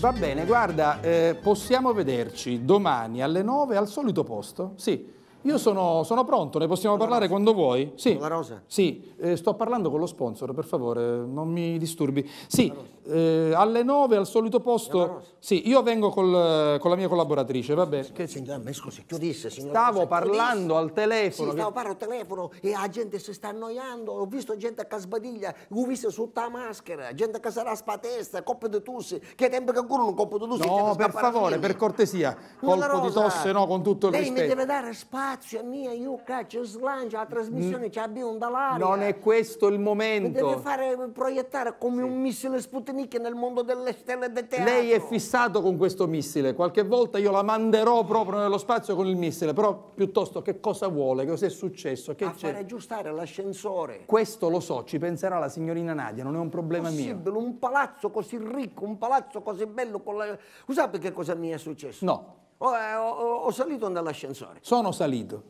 Va bene, guarda, eh, possiamo vederci domani alle 9 al solito posto. Sì. Io sono, sono pronto, ne possiamo con parlare quando vuoi. Sì, la rosa? Sì, eh, sto parlando con lo sponsor, per favore, non mi disturbi. Sì, eh, alle 9 al solito posto. Sì, io vengo col, con la mia collaboratrice, va bene. Che signora, ma scusi, chiudisse, signora. Stavo parlando al telefono. Sì, stavo parlando al telefono e la gente si sta annoiando. Ho visto gente che sbadiglia, ho visto sotto la maschera, gente che sarà spatesta, coppe di tussi. Che tempo che ancora un colpo di tussi? No, per favore, per cortesia. Colpo di tosse, no, con tutto il Lei rispetto. Lei mi deve dare spazio Lazio è mia, io caccio, slancio, la trasmissione mm. ci abbiamo dall'aria. Non è questo il momento. Mi deve fare proiettare come sì. un missile Sputnik nel mondo delle stelle del teatro. Lei è fissato con questo missile, qualche volta io la manderò proprio nello spazio con il missile, però piuttosto che cosa vuole, cosa è successo, che A fare aggiustare l'ascensore. Questo lo so, ci penserà la signorina Nadia, non è un problema Possibile, mio. un palazzo così ricco, un palazzo così bello, con la... sapete che cosa mi è successo? No. Oh, eh, ho, ho, ho salito nell'ascensore. Sono salito.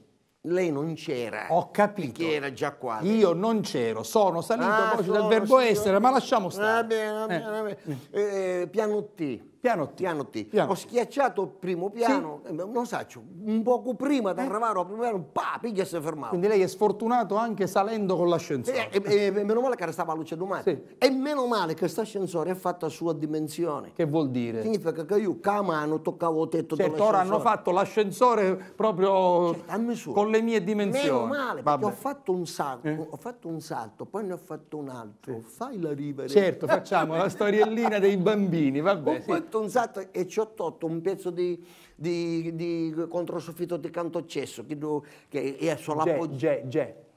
Lei non c'era. Ho capito. Che era già qua. Io non c'ero, sono salito ah, voce sono, verbo sono, essere, ma lasciamo stare. Va bene, va bene, eh. va bene. Eh, eh piano T. Piano T. Piano T. Piano Ho schiacciato il primo piano, sì. Eh, non saccio, un poco prima di arrivare eh. al primo piano, pa, piglia si è fermato. Quindi lei è sfortunato anche salendo con l'ascensore. E, e, e, meno male che restava a luce domani. Sì. E meno male che questo ascensore è fatto a sua dimensione. Che vuol dire? Significa che io con mano toccavo il tetto certo, dell'ascensore. ora hanno fatto l'ascensore proprio certo, con le mie dimensioni. Meno male, Vabbè. perché ho fatto un salto, eh? ho fatto un salto, poi ne ho fatto un altro. Sì. Fai la rivere. Certo, facciamo la storiellina dei bambini, va bene tonzato e ci ho tolto un pezzo di, di, di controsoffitto di canto accesso che, che è solo appoggiato.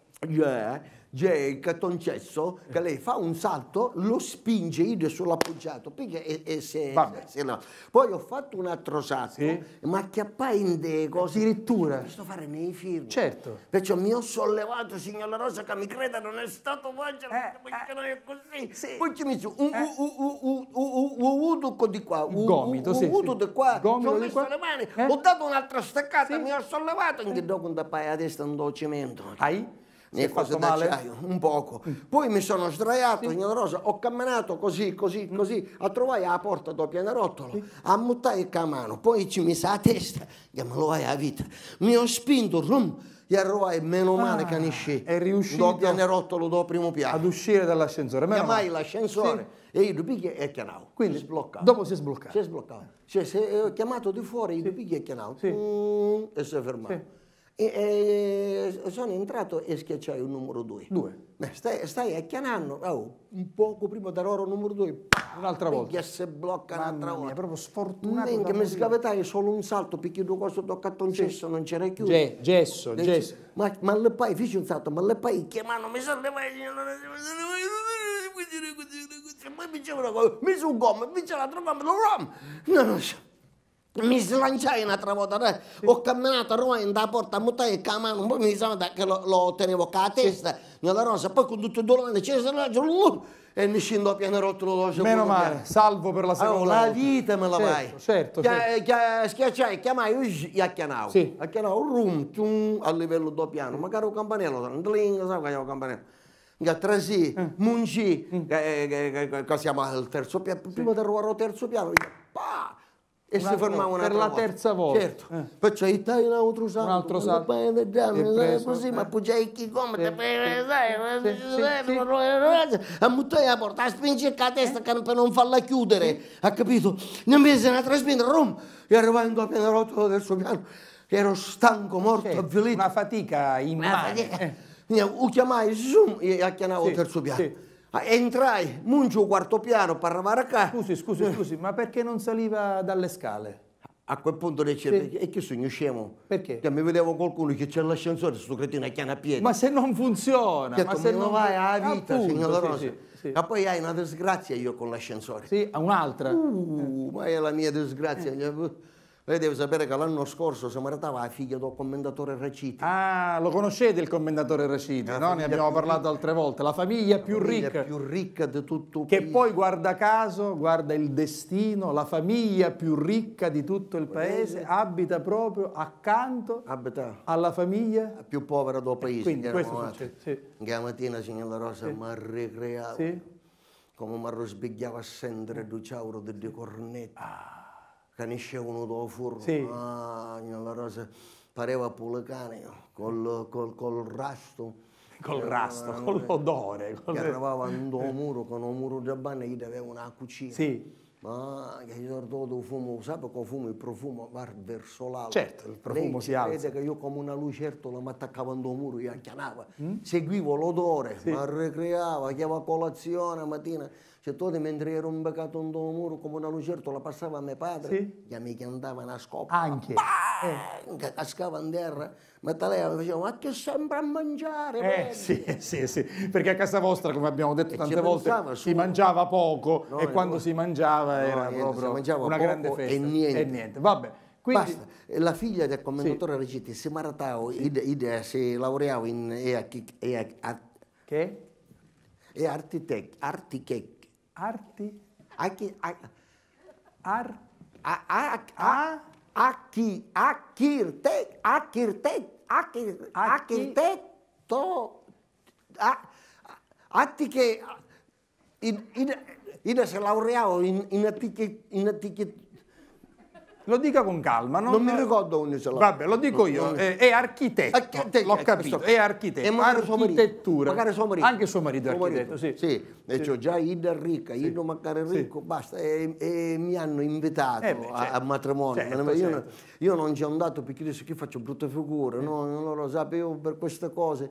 Jake Toncesso che lei fa un salto, lo spinge io sull'appoggiato, perché e, e se, se no. Poi ho fatto un altro salto, sì. ma acchiappai in dei cose. Addirittura. Questo fare nei film. Certo. Perciò mi ho sollevato, signora Rosa, che mi creda non è stato facile, eh, perché eh. non è così. Sì. Poi ci messo un eh. uduco di qua, un gomito, un sì. di qua, gomito ho messo qua. le mani, eh? ho dato un'altra staccata, mi ho sollevato, anche eh. dopo un tappai a testa andò cemento. Hai? Mi è D'acciaio, un poco. Mm. Poi mi sono sdraiato, sì. signora Rosa, ho camminato così, così, mm. così, a trovare la porta do pianerottolo, sì. a muttai il camano, poi ci mi sa la testa, che me lo vai a vita. Mi ho spinto, rum, e arrivai, meno male ah, che nisci. È riuscito. Do pianerottolo, do primo piano. Ad uscire dall'ascensore. Chiamai l'ascensore. Sì e io due e chianavo. Quindi si Dopo si è sbloccato. Si è sbloccato. Cioè, si è eh, chiamato di fuori, sì. i due e chianavo. Sì. Mm, e si è fermato. Sì. E, e, sono entrato e schiacciai il numero 2. 2. Stai, stai a Chiananno, oh, un poco prima da loro numero 2, un'altra volta. Che se blocca Mamma un'altra volta. È proprio sfortunato. Nen, mi scavetai solo un salto perché due cose toccato un gesso, non c'era più. Ge, gesso, Dici, gesso. Ma, ma le pai, fici un salto, ma le pai chiamano, mi sollevai, mi sono gomma, mi c'è l'altro gomma, lo rom. Non lo so mi slanciai una volta, sì. ho camminato a Roma in da porta, muttai la mano, un po' mi diceva che lo, lo, tenevo con la testa nella rosa, poi con tutto il dolore c'è stato e mi scendo piano rotto lo lascio. Meno male, mia. salvo per la seconda allora, La vita me la certo, vai. Certo, Chia, certo. Chia, schiacciai, chiamai e acchianavo. Sì. chianau, rum, tum, a livello do piano, magari un campanello, un dling, sai che un campanello. Gatrasi, eh. Munci, mm. che, che, che, che siamo al terzo piano, prima sì. di arrivare terzo piano, pa! e si fermava per la terza volta. Certo. Eh. Perciò cioè, dai un altro salto. Un altro salto. E preso. Così, eh. ma poggiai chi come? A muttai la porta, a spingere la testa eh. per non farla chiudere. Ha capito? Non mi se ne trasmette, rum! E arrivando a pieno rotolo del suo piano, ero stanco, morto, certo. avvilito. Una fatica in Una fatica. Eh. chiamai, zoom, e acchianavo sì, il terzo piano. Ah, entrai, mungio quarto piano, parlavare a casa. Scusi, scusi, scusi, ma perché non saliva dalle scale? A quel punto lei c'è, sì. e che sogno scemo? Perché? Che cioè, mi vedevo qualcuno che c'è l'ascensore, sto cretino a chiana a piedi. Ma se non funziona, certo, ma se non vai a vita, appunto, signora Rosa. Sì, sì. Ma poi hai una disgrazia io con l'ascensore. Sì, un'altra. Uh, ma è la mia disgrazia. Eh. Cioè, lei deve sapere che l'anno scorso siamo maritava ah, la figlia del commendatore Raciti. Ah, lo conoscete il commendatore Raciti, no? Ne abbiamo parlato altre volte. La famiglia la più famiglia ricca. più ricca di tutto il paese. Che poi, guarda caso, guarda il destino, la famiglia più ricca di tutto il paese, paese. abita proprio accanto abita. alla famiglia... La più povera del paese. Quindi questo succede, sì. Che la mattina, signora Rosa, sì. mi ha ricreato sì. come mi ha arrosbigliava sempre 2 ciauro delle cornetti. Ah canisce uno al furro, sì. ah, allora pareva pulecane, col, col, col rasto col rasto, con l'odore. Che arrivava andò un muro, con un muro di giabbane, gli aveva una cucina. Sì ma che io ho il fumo, sai perché fumo, il profumo va verso l'alto. Certo, il profumo Lei si crede alza. crede che io come una lucertola mi attaccavo al muro, io acchianavo, mm? seguivo l'odore, sì. mi ricreavo, a colazione mattina, cioè tutti mentre ero imbeccato in muro come una lucertola passava a mio padre, sì. che mi cantava una scopa. Anche. Bah! eh, cascava in terra. Mattalea mi diceva, ma che sembra mangiare? Eh, sì, sì, sì, perché a casa vostra, come abbiamo detto e tante volte, pensava, si mangiava poco no, e quando no, si mangiava no, era niente, proprio una grande festa. E niente. E niente. Vabbè, quindi... Basta, la figlia del commendatore sì. Regiti si maratao, sì. id, id, si laureava in EAC, EAC, art, che? E architect, architect. Arti? Archi, archi, archi, archi, archi, archi, archi, archi, archi, archi, aki, akir, tek, akir, tek, akir, akir, te, to, a, ati ke, in, in, ina, ina se laureao, in, ina tiki, ina tiki, Lo dica con calma. Non, non mi ricordo quando ce l'ho. Vabbè, lo dico io. È, è architetto. architetto. L'ho capito. È architetto. È architettura. Magari suo marito. Anche suo marito è architetto, sì. Sì. E sì. ho già Ida ricca, sì. io magari ricco, sì. basta. E, e, mi hanno invitato eh beh, certo. a, matrimonio. Certo, io, certo. io, non ci ho andato perché adesso che faccio brutta figura. No? Non lo sapevo per queste cose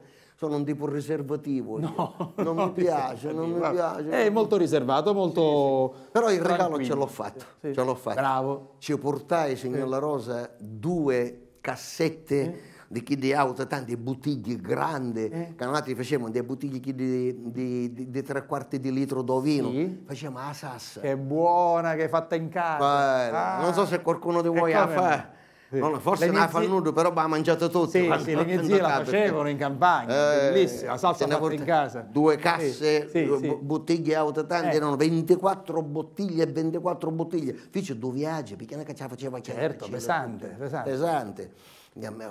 sono un tipo riservativo. No, non no, mi piace, non mi piace. È molto riservato, molto. Sì, sì. Però il regalo ce l'ho fatto. Sì, ce l'ho fatto. Bravo. Ci portai, signor La Rosa, due cassette di chi di auto, tante bottiglie grandi, eh. che noi facevamo delle bottiglie di, di, di, di, tre quarti di litro d'ovino, sì. facevamo la sassa. Che buona, che è fatta in casa. Ah. Non so se qualcuno di voi ha fa. No, forse ha fatto nudo, però ha mangiato tutto. Sì, sì, le mie zie la facevano in campagna, eh, bellissima, la salsa fatta in casa. Due casse, sì, due sì, bottiglie autotanti, eh. erano 24 bottiglie e 24 bottiglie. Fece due viaggi, perché non ce la faceva chiaro. Certo, pesante, pesante. pesante.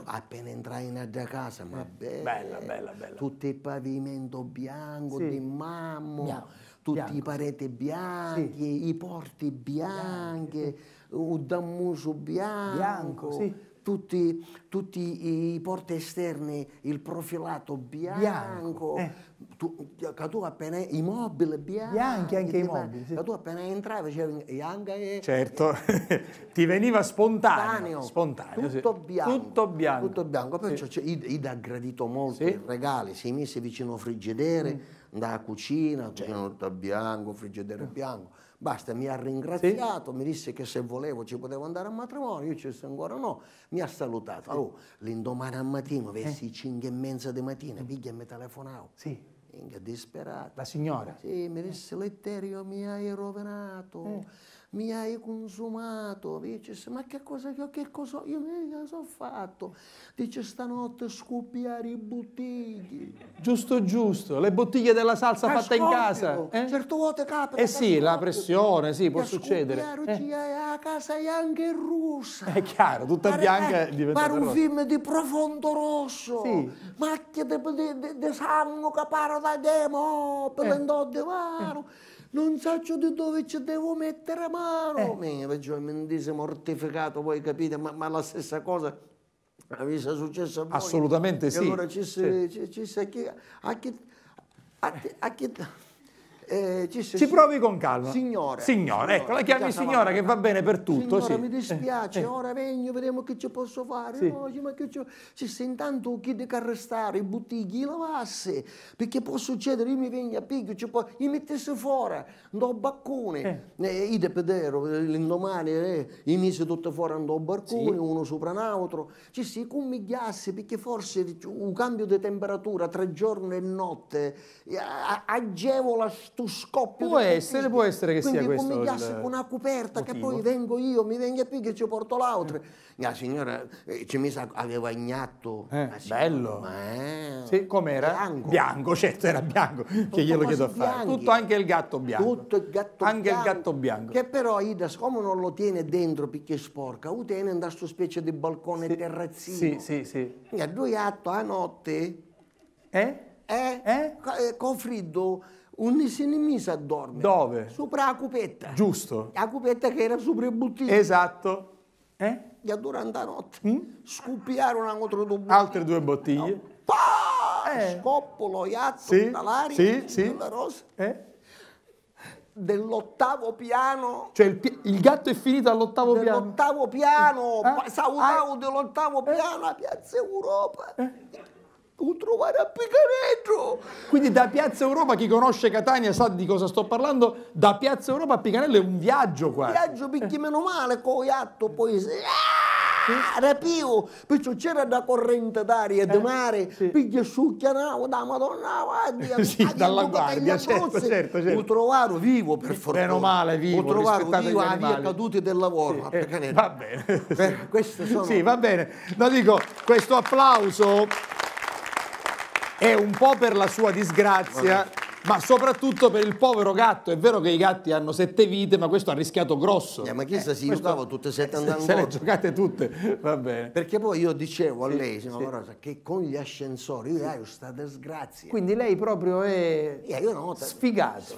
Appena entrai in a casa, ma eh, bella, bella, bella, Tutto il pavimento bianco sì. di mammo, tutti i pareti bianchi, i porti bianchi un dammuso bianco, bianco sì. Tutti, tutti, i porti esterni, il profilato bianco, bianco. Eh. Tu, eh, tu, appena immobile bianco. Bianchi anche i mobili. Sì. Tu appena entravi c'era e... Certo, e, ti veniva spontaneo. Spontaneo, tutto, sì. bianco, tutto bianco. Tutto bianco. Perciò sì. Ida ha gradito molto sì. i regali, si mise vicino mm. a frigidere, mm. da cucina, certo. cucina bianco, frigedere mm. bianco Basta, mi ha ringraziato, sì. mi disse che se volevo ci potevo andare a matrimonio, io ci sono ancora no, mi ha salutato. Sì. Allora, oh, l'indomani al mattino, verso eh. 5 e mezza di mattina, mm. piglia mi telefonavo. Sì. Inga disperata. La signora? Sì, mi disse, Letterio mi hai rovinato. Eh mi hai consumato. Dice, ma che cosa, che cosa, io mica eh, so fatto. Dice, stanotte scoppiare i bottigli. Giusto, giusto, le bottiglie della salsa Ascoltilo. fatta in casa. Eh? Certe volte capita. Eh sì, la pressione, sì, può succedere. Eh. a casa è anche russa. È chiaro, tutta pare, bianca è eh, diventata Pare un rossa. film di profondo rosso. Sì. Macchie di sangue che paro da demo, per eh. l'endodivano. Eh non so di dove ci devo mettere mano. Eh. mi sono mortificato, voi capite, ma, ma la stessa cosa mi è successa a voi. Assolutamente e sì. allora ci si, sì. ci, ci si a chi... A chi, a chi eh, ci, ci, provi con calma. Signore. Signore, ecco, la chiami signora che va bene per tutto. Signora, sì. mi eh, dispiace, eh. ora vengo, vediamo che ci posso fare. Sì. No, ma che ci... Ci sta intanto chi deve arrestare, i bottigli, lavasse, perché può succedere, io mi vengo a picchio, ci può... mi mettesse fuori, do baccone. Eh. Eh, io pedero, l'indomani, eh, mi mise tutto fuori, andò barcone, sì. uno sopra un altro. Ci si commigliasse, perché forse un cambio di temperatura tra giorno e notte eh, agevola stupido questo scoppio. Può essere, può essere che sia questo. Quindi comigliasse con una coperta motivo. che poi vengo io, mi venga qui che ci porto l'altro. Eh. La signora eh, ci messa aveva ignato. Eh, bello. Eh, sì, com'era? Bianco. bianco. certo era bianco, Tutto che glielo chiedo a fare. Bianchi. Tutto anche il gatto bianco. Tutto il gatto anche bianco. il gatto bianco. Che però Ida, siccome non lo tiene dentro perché è sporca, lo tiene in questo specie di balcone sì. terrazzino. Sì, sì, sì. E a due atto a notte... Eh? Eh? Eh? eh con freddo un sinismisa dorme. Dove? Sopra la cupetta. Giusto. La cupetta che era sopra il bottino. Esatto. Eh? E durante la notte mm? scoppiarono altre due bottiglie. Altre due bottiglie. No. Pa! Eh. Scoppolo, iatto, sì, talari, sì, sì. rosa. Eh? dell'ottavo piano. Cioè il, pi il, gatto è finito all'ottavo piano. All'ottavo piano, eh? salutavo ah, dell'ottavo piano ah, a ah, eh. Piazza Europa. Eh? un trovare a Picaneggio. Quindi da Piazza Europa, chi conosce Catania sa di cosa sto parlando, da Piazza Europa a Picanello è un viaggio qua. Viaggio picchi meno male, coiatto, poi... Ah, rapivo, perciò c'era da corrente d'aria, e di eh, mare, sì. piglia succhianavo da Madonna, guardia, sì, dalla guardia, certo, certo, certo. Lo trovavo vivo per fortuna. Meno male vivo, Lo trovavo vivo a via caduti del lavoro, sì, eh, Va bene. Eh, sono... Sì, va bene. Lo dico, questo applauso è un po' per la sua disgrazia. Ma soprattutto per il povero gatto, è vero che i gatti hanno sette vite, ma questo ha rischiato grosso. Eh, ma chissà eh, si questo... giocava tutte e sette andando. Se, se le giocate tutte, va bene. Perché poi io dicevo a sì, lei, signora diciamo, sì. Rosa, che con gli ascensori io ho sta disgrazia. Quindi lei proprio è yeah, io no, sfigato.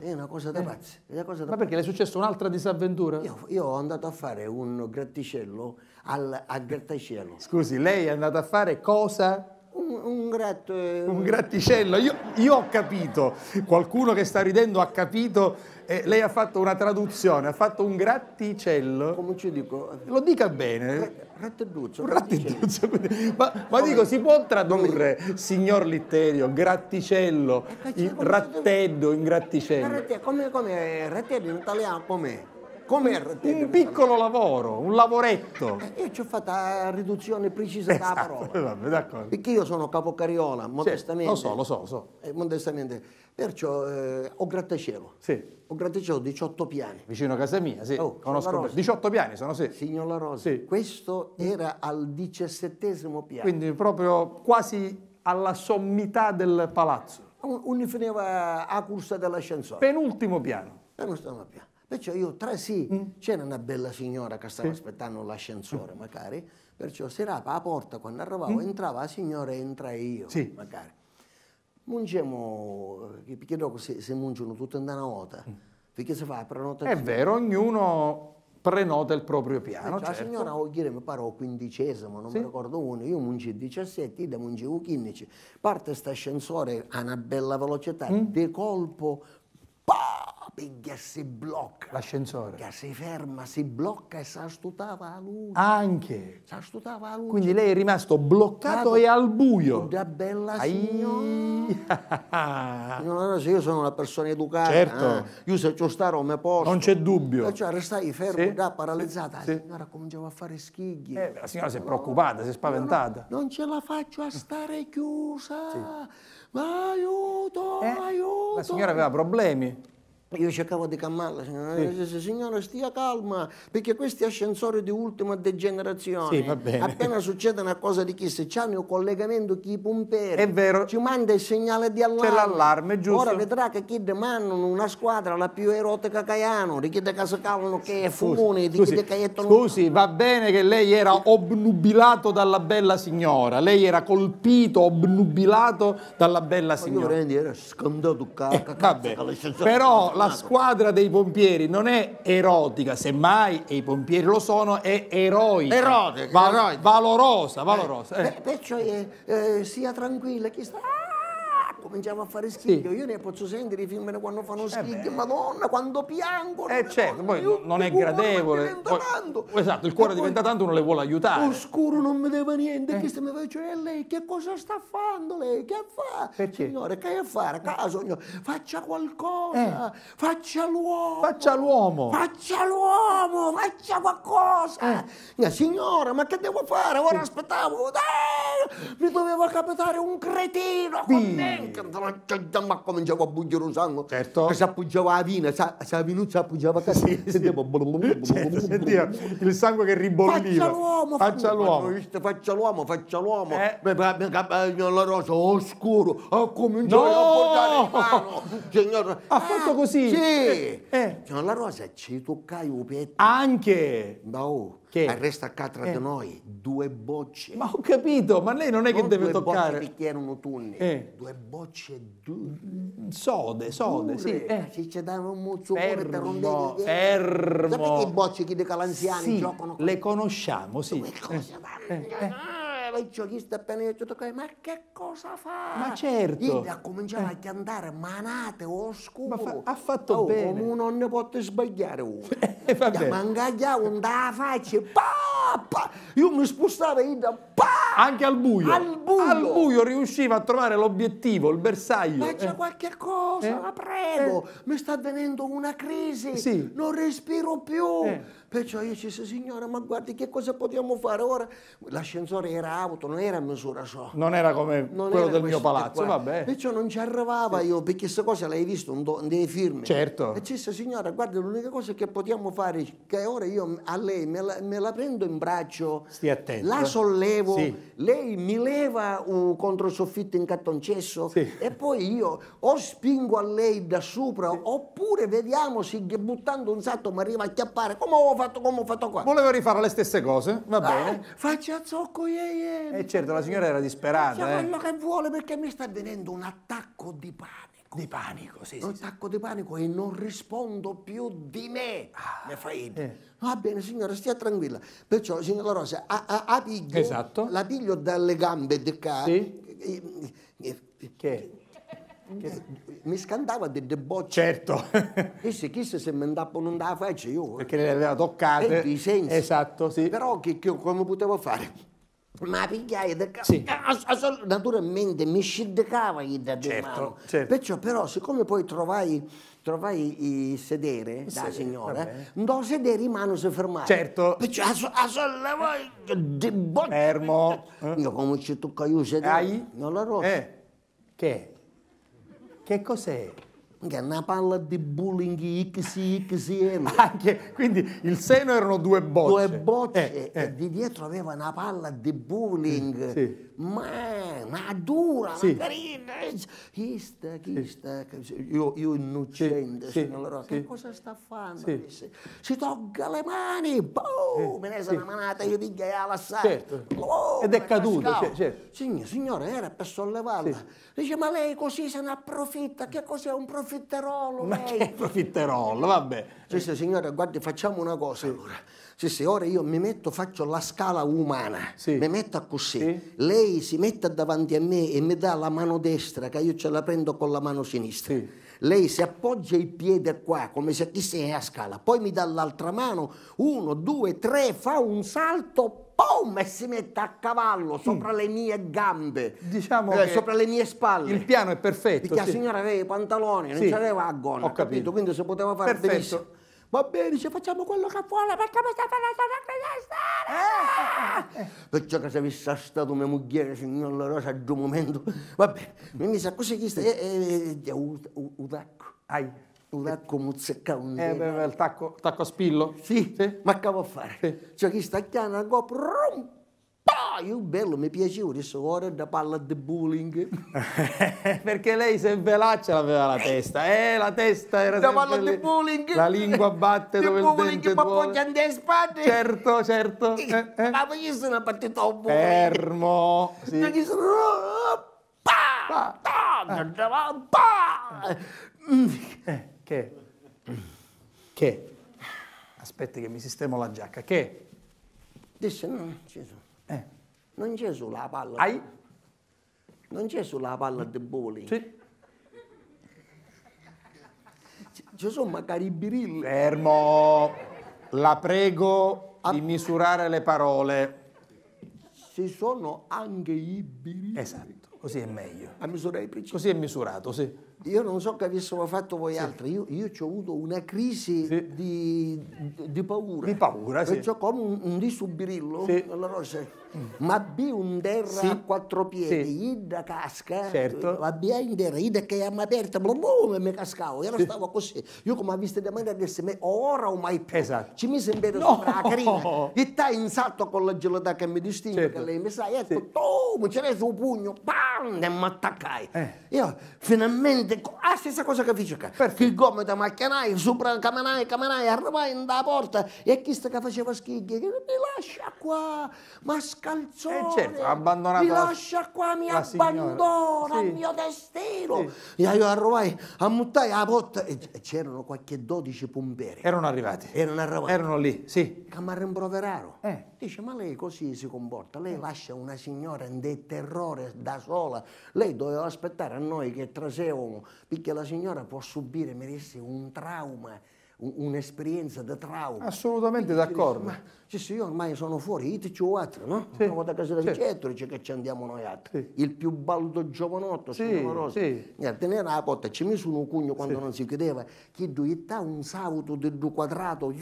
È una cosa da eh. pazzi. È Una cosa da ma perché le è successa un'altra disavventura? Io, io ho andato a fare un gratticello al, al grattacielo. Scusi, lei è andato a fare cosa? Un, un, grat... Eh, un gratticello. Io, io, ho capito, qualcuno che sta ridendo ha capito, eh, lei ha fatto una traduzione, ha fatto un gratticello. Come ci dico? Lo dica bene. Ratteduzzo. Ratteduzzo. ma, ma dico, si può tradurre, Come? signor Litterio, gratticello, in, ratteddo in gratticello? Come, come, ratteddo in italiano com'è? Com'era? Un piccolo lavoro, un lavoretto. Eh, io ci ho fatto la eh, riduzione precisa esatto, della parola. Vabbè, Perché io sono capocariola, modestamente. Sì, lo so, lo so, lo so. Eh, modestamente. Perciò eh, ho grattacielo. Sì. Ho grattacielo 18 piani. Vicino a casa mia, sì. Oh, Conosco 18 piani sono, sì. Signora Rosa, sì. questo era al diciassettesimo piano. Quindi proprio quasi alla sommità del palazzo. Un, un finiva a corsa dell'ascensore. Penultimo piano. Penultimo piano. Perciò io tre sì, mm. c'era una bella signora che stava sì. aspettando l'ascensore mm. magari, perciò si rapa la porta quando arrivavo, mm. entrava la signora e entrai io sì. magari. Mungiamo, perché eh, dopo si, si mangiano tutte in una nota, mm. perché si fa la prenotazione. È vero, ognuno prenota il proprio piano. Eh, cioè, certo. La signora Oghire mi parò quindicesimo, non sì. mi ricordo uno, io mangio 17, io mangio 15, parte questo ascensore a una bella velocità, mm. di colpo, pa! appiglia, si blocca. L'ascensore. Che si ferma, si blocca e si astutava la luce. Anche. Si astutava la luce. Quindi lei è rimasto bloccato Stato e al buio. Da bella Ai... signora. allora se io sono una persona educata, certo. eh, io se ci starò mi posso. Non c'è dubbio. Eh, cioè, restai fermo, sì. da paralizzata. Sì. La signora cominciava a fare schighi. Eh, la signora si è preoccupata, si è spaventata. No, non ce la faccio a stare chiusa. Sì. Ma aiuto, eh? aiuto. La signora aveva problemi. Io cercavo di calmarla, cioè, sì. Eh, signora stia calma, perché questi ascensori di ultima degenerazione, sì, appena succede una cosa di chi se c'hanno un collegamento chi i pomperi, è vero. ci manda il segnale di allarme. C'è giusto. Ora vedrà che chi demandano una squadra la più erotica che hanno, di chi de casa calano che è fumone, di chi de caiettano... Scusi, va bene che lei era obnubilato dalla bella signora, lei era colpito, obnubilato dalla bella signora. Ma io era scandato, cacca, eh, cacca, però la squadra dei pompieri non è erotica, semmai e i pompieri lo sono, è eroica. Erotica, val eroica. Valorosa, valorosa. Eh. Eh, perciò eh, sia tranquilla, chi sta cominciamo a fare schicchio, sì. io ne posso sentire i film quando fanno schicchio, eh madonna, quando piangono. Eh certo, poi non è gradevole. Poi, esatto, il cuore poi, diventa tanto, non le vuole aiutare. Oscuro non mi deve niente, eh. che se mi faccio e eh, lei che cosa sta facendo lei? Che fa? Perché? Signore, che è a fare? Caso, faccia qualcosa, eh. faccia l'uomo. Faccia l'uomo. Faccia l'uomo, faccia qualcosa. Eh. Signora, ma che devo fare? Ora sì. aspettavo, ah, mi doveva capitare un cretino con me ma come a buggere un sangue. Certo. Si appoggiava la vina, si avvinuccia appoggiava la sì, sì. Sentiva, certo, sentiva il sangue che ribolliva. Faccia l'uomo, faccia l'uomo. Faccia l'uomo, faccia l'uomo. Eh. La rosa oscuro, ho cominciato no! a portare in mano. Signor... Ha fatto così? Ah, sì. Eh. La rosa ci toccai i petti. Anche? No che resta qua tra eh. di noi, due bocce. Ma ho capito, ma lei non è non che deve toccare. Due bocce erano tunni, eh. due bocce dure. Mm, sode, sode, dure. sì. Eh. Se ci danno un muzzo fermo, fermo. Sapete che bocce che di calanziani sì, giocano? Con... Le conosciamo, sì. Due cose, eh. eh. Eh vedeva il giochista appena io detto, ma che cosa fa? Ma certo! Ieri ha cominciato eh. a chiantare manate, scuro. Ma fa, ha fatto oh, bene. Come non ne può sbagliare uno. e eh, va cioè, bene. Mangagliavo, un a faccia, pa, pa. Io mi spostavo e da pa! Anche al buio. Al buio. Al buio riusciva a trovare l'obiettivo, il bersaglio. Ma c'è eh. qualche cosa, eh. la prego. Eh. Mi sta avvenendo una crisi. Sì. Non respiro più. Eh. Perciò io ci disse, signora, ma guardi che cosa possiamo fare ora? L'ascensore era auto, non era a misura ciò. Non era come non quello era del mio palazzo, qua. vabbè. Perciò non ci arrivava io, perché questa cosa l'hai vista in firme. Certo. E disse, signora, guarda, l'unica cosa che potevamo fare, che ora io a lei me la, me la prendo in braccio. Stia attento. La eh. sollevo, sì. lei mi leva un controsoffitto in cartoncesso sì. e poi io o spingo a lei da sopra sì. oppure vediamo se buttando un salto mi arriva a chiappare. Come ho fatto, come ho fatto qua? Volevo rifare le stesse cose, va bene. Ah, faccia zocco, yeah, yeah perché... E eh certo, la signora era disperata. Faccia eh. quello che vuole perché mi sta avvenendo un attacco di panico. Di panico, sì. Un sì, attacco sì. di panico e non rispondo più di me. Ah, ne fai. Eh. Va bene, signora, stia tranquilla. Perciò, signora Rosa, a, a, a piglio, esatto. la piglio dalle gambe di qua. Sì. Eh, eh, che? Che... mi scandava delle bocce. Certo. e se chissà se mi andavo non la faccio io. Perché le aveva toccate. E eh, i sensi. Esatto, sì. Però che, che, come potevo fare? ma pigliai del cazzo sì. naturalmente mi sciddicava gli da certo, mano. certo. perciò però siccome poi trovai trovai il sedere il da sedere, signora do sedere in mano si fermava certo perciò a, a sollevare di bocca fermo eh? io come ci tocca io sedere Hai? non la rosso eh. che che cos'è è una palla di bullying XY, XL. Eh, Anche, quindi il seno erano due bocce. Due bocce eh, eh. e di dietro aveva una palla di bullying. Sì ma, ma dura, sì. ma carina, chista, chista, sì. io, io innocente, sì. signor Rosa, sì. cosa sta facendo? Sì. Si togga le mani, boh, me ne sono manata io di ghiaia alla certo. oh, ed è caduto, certo. certo. Signor, signore, era per sollevarla, dice ma lei così se ne approfitta, che cos'è un profitterolo? Ma lei? che profitterolo, vabbè. Sì, signore, guardi, facciamo una cosa allora sì, sì, ora io mi metto, faccio la scala umana, sì. mi metto così. Sì. Lei si mette davanti a me e mi dà la mano destra, che io ce la prendo con la mano sinistra. Sì. Lei si appoggia il piede qua, come se chi è a scala, poi mi dà l'altra mano, uno, due, tre, fa un salto, pom, e si mette a cavallo mm. sopra mm. le mie gambe, diciamo eh, sopra le mie spalle. Il piano è perfetto. Perché sì. la signora aveva i pantaloni, non sì. c'aveva a gonna, Ho capito. capito? Quindi si poteva fare perfetto. benissimo. Va bene, ci facciamo quello che vuole, perché mi sta facendo una questa eh, eh, eh, Perciò che se avesse stato mia moglie, signor La Rosa, ad un momento, va bene, mi mise così che sta, eh, e, un tacco, ai, un tacco muzzeccavo. Eh, il tacco, tacco a spillo? Sì, sì. ma che a fare? Cioè, chi sta chiama, go, Ah, io bello, mi piacevo, adesso ora da palla di bullying. Perché lei se velaccia l'aveva la testa, eh, la testa era da palla di bullying. La lingua batte dove bowling, il dente ma poi andare a Certo, certo. Eh, eh. eh. Ma io sono partito a bowling. Fermo. Sì. Perché sono... Pa! Pa! Pa! Ah. Eh. eh, che? Che? Aspetti che mi sistemo la giacca. Che? Dice no, Gesù. Eh non c'è sulla palla. Ai? Non c'è sulla palla di bowling. Sì. Ci sono magari i birilli. Fermo, la prego di misurare le parole. Ci sono anche i birilli. Esatto, così è meglio. A misurare i principi. Così è misurato, sì. Io non so che avessimo fatto voi sì. altri, io, io ho avuto una crisi sì. di, di, paura. Di paura, sì. Perciò sì. come un, un disubirillo, sì. allora se ma B un terra sì. a quattro piedi, sì. Ida casca, eh. certo. ma B in terra, Ida che è aperta, ma come mi cascavo, io sì. stavo così, io come ho visto da maniera adesso, ma ora o mai più, esatto. ci mi sembra no. sopra la carina, e sta in salto con la gelata che mi distingue, certo. che lei mi sa, e ecco, sì. tu, ce l'hai sul pugno, bam, e mi attaccai. Eh. Io finalmente, la ah, stessa cosa che fece qua, perché il gomito macchinai, sopra, il camminai, camminai, arrivai in da porta, e chi sta che faceva schiglia, mi lascia qua, ma schiglia, scalzone, eh certo, abbandonato mi lascia qua, mi abbandona al sì. mio destino. Sì. Io arrivai a buttare la porta e c'erano qualche 12 pomperi. Erano arrivati. Erano arrivati. Erano lì, sì. Che mi rimproverarono. Eh. Dice, ma lei così si comporta, lei lascia una signora in del terrore da sola, lei doveva aspettare a noi che trasevamo, perché la signora può subire, meresse un trauma un'esperienza da trauma. Assolutamente d'accordo. Ma sì, sì, ormai sono fuori, io ti ci ho altro, no? Sì. Siamo da casa del sì. Cettori, c'è che ci andiamo noi altri. Sì. Il più baldo giovanotto, sì, signor Sì. Niente, ne era la cotta, ci messo un cugno quando sì. non si chiedeva, che duietta un savuto del due quadrato,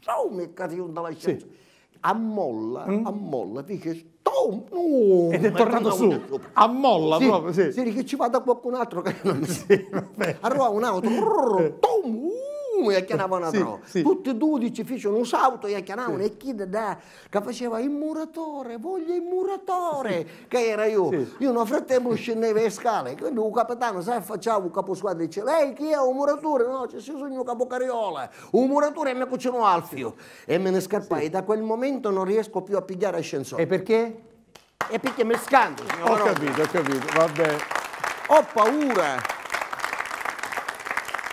trauma e catione dalla scienza. Sì. Ammolla, mm. ammolla, dice Oh, no, Ed è tornato su, ammolla sì, proprio. Sì. sì, che ci vada qualcun altro che non si. Sì, Arriva un'auto, tom, uh, uno e chiamavano sì, Sì. Tutti e dodici fecero un salto e chiamavano sì. e chi da, che faceva il muratore, voglio il muratore, sì. che era io. Io nel frattempo scendevo le scale, quindi il capitano sai, faceva il caposquadra e dice lei chi è un muratore? No, ci sono un capocariola, un muratore e mi cucino alfio. E me ne scappai, da quel momento non riesco più a pigliare ascensore. E perché? E perché mi scando, Ho capito, ho capito, va Ho paura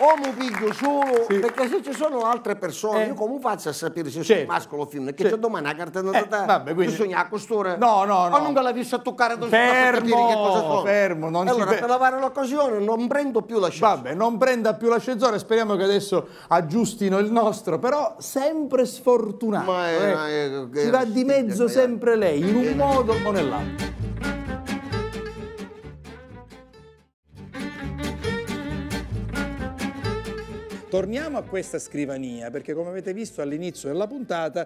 o mi piglio solo sì. perché se ci sono altre persone eh. io come faccio a sapere se certo. sono mascolo o femmina che certo. c'è domani la carta d'identità eh, vabbè, quindi... bisogna a quest'ora no no no ma non me l'ha visto toccare da fermo che cosa sono. fermo non allora per lavare l'occasione non prendo più l'ascensore vabbè non prenda più l'ascensore speriamo che adesso aggiustino il nostro però sempre sfortunato ma è, eh. è, è, si va di mezzo sempre eh. lei in un modo o nell'altro Torniamo a questa scrivania perché come avete visto all'inizio della puntata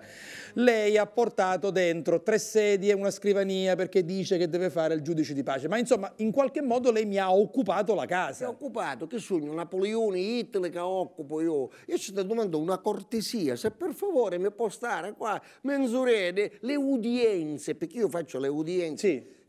lei ha portato dentro tre sedie e una scrivania perché dice che deve fare il giudice di pace. Ma insomma in qualche modo lei mi ha occupato la casa. Mi ha occupato, che sogno, Napoleone, Hitler che occupo io. Io ci sto domando una cortesia, se per favore mi può stare qua mezz'orene le udienze, perché io faccio le udienze. Sì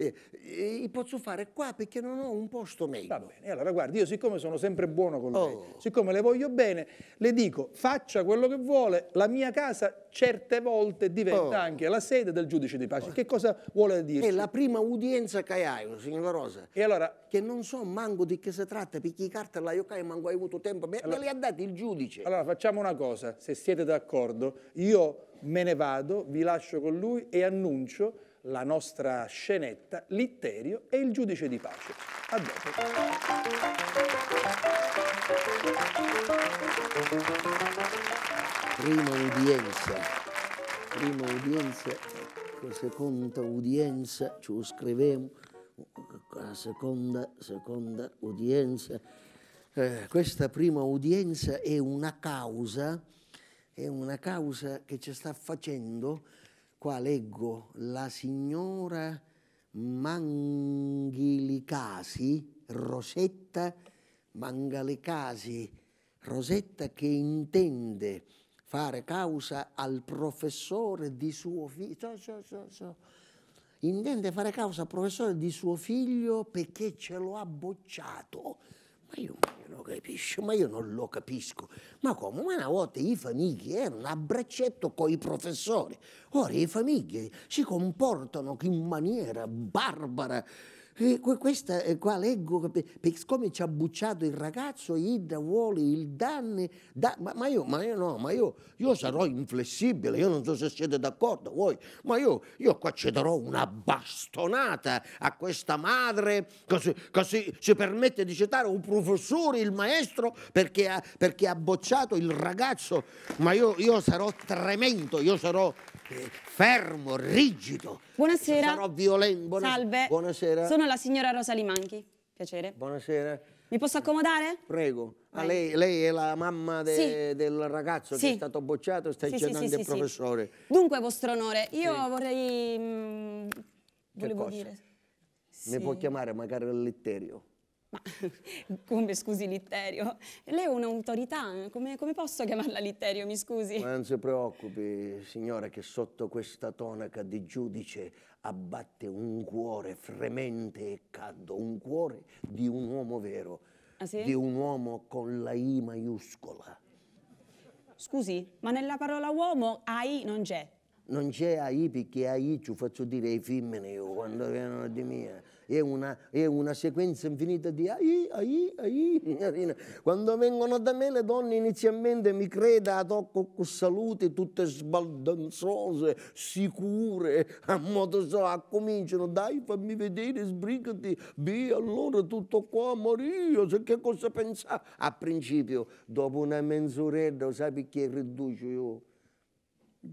eh, posso fare qua perché non ho un posto meglio. Va bene, allora guardi, io siccome sono sempre buono con lei, oh. siccome le voglio bene, le dico faccia quello che vuole, la mia casa certe volte diventa oh. anche la sede del giudice di pace. Oh. Che cosa vuole dire? È la prima udienza che hai, signora Rosa. E allora? Che non so manco di che si tratta, perché carta la io e manco hai avuto tempo, me, allora, me le ha date il giudice. Allora facciamo una cosa, se siete d'accordo, io me ne vado, vi lascio con lui e annuncio la nostra scenetta, Litterio e il giudice di pace. A dopo. Prima udienza, prima udienza, seconda udienza, ci scriviamo, la eh, seconda, seconda udienza. Eh, questa prima udienza è una causa, è una causa che ci sta facendo qua leggo la signora Manghilicasi, Rosetta Mangalicasi, Rosetta che intende fare causa al professore di suo figlio. So, so, so, intende fare causa al professore di suo figlio perché ce l'ha bocciato. Ma io italiano, capisci? Ma io non lo capisco. Ma come? Ma una volta i famigli erano a braccetto con i professori, ora i famigli si comportano in maniera barbara. Eh, questa eh, qua leggo, siccome ci ha bucciato il ragazzo, Ida vuole il danno, da, ma, ma, io, ma, io, no, ma io, io, sarò inflessibile, io non so se siete d'accordo voi, ma io, io qua ci darò una bastonata a questa madre così, così si permette di citare un professore, il maestro, perché ha, perché ha bocciato il ragazzo, ma io, io sarò tremendo, io sarò fermo, rigido. Buonasera. Sarò violento. Buona... Salve. Buonasera. Sono la signora Rosa Limanchi. Piacere. Buonasera. Mi posso accomodare? Prego. Ah, lei, lei, è la mamma de, sì. del ragazzo sì. che è stato bocciato e sta sì, cenando sì, il professore. Dunque, vostro onore, io vorrei... Mh, mm, volevo dire... Mi può chiamare magari il letterio? Ma come scusi Litterio? Lei è un'autorità, come, come, posso chiamarla Litterio, mi scusi? Ma non si preoccupi, signora, che sotto questa tonaca di giudice abbatte un cuore fremente e caldo, un cuore di un uomo vero, ah, sì? di un uomo con la I maiuscola. Scusi, ma nella parola uomo AI non c'è? Non c'è AI perché AI ci faccio dire ai femmini quando vengono di mia è una, è una sequenza infinita di ai, ai, ai. Quando vengono da me le donne inizialmente mi creda, tocco con salute tutte sbaldanzose, sicure, a modo so, cominciano, dai fammi vedere, sbrigati, beh allora tutto qua Maria, se che cosa pensavo? A principio, dopo una mensurella, sai che riduce io?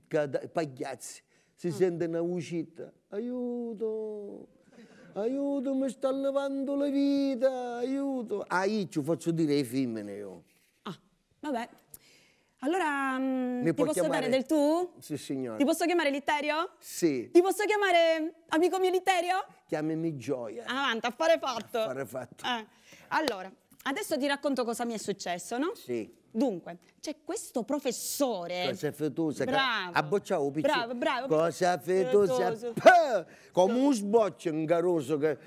Cada, pagliazzi, si mm. sente una uscita, aiuto! aiuto mi sta levando la vita, aiuto. Ah, io ci faccio dire ai femmine io. Ah, vabbè. Allora, mh, mm, ti posso chiamare... dare del tu? Sì, signore. Ti posso chiamare Litterio? Sì. Ti posso chiamare mm, amico mio Litterio? Chiamami Gioia. Avanti, ah, affare fatto. Affare fatto. Eh. Allora, adesso ti racconto cosa mi è successo, no? Sì. Dunque, c'è questo professore. Cosa fetosa. Bravo. Ha bocciato un piccione. Bravo, bravo. Cosa fetosa. Come un sboccio un caroso che...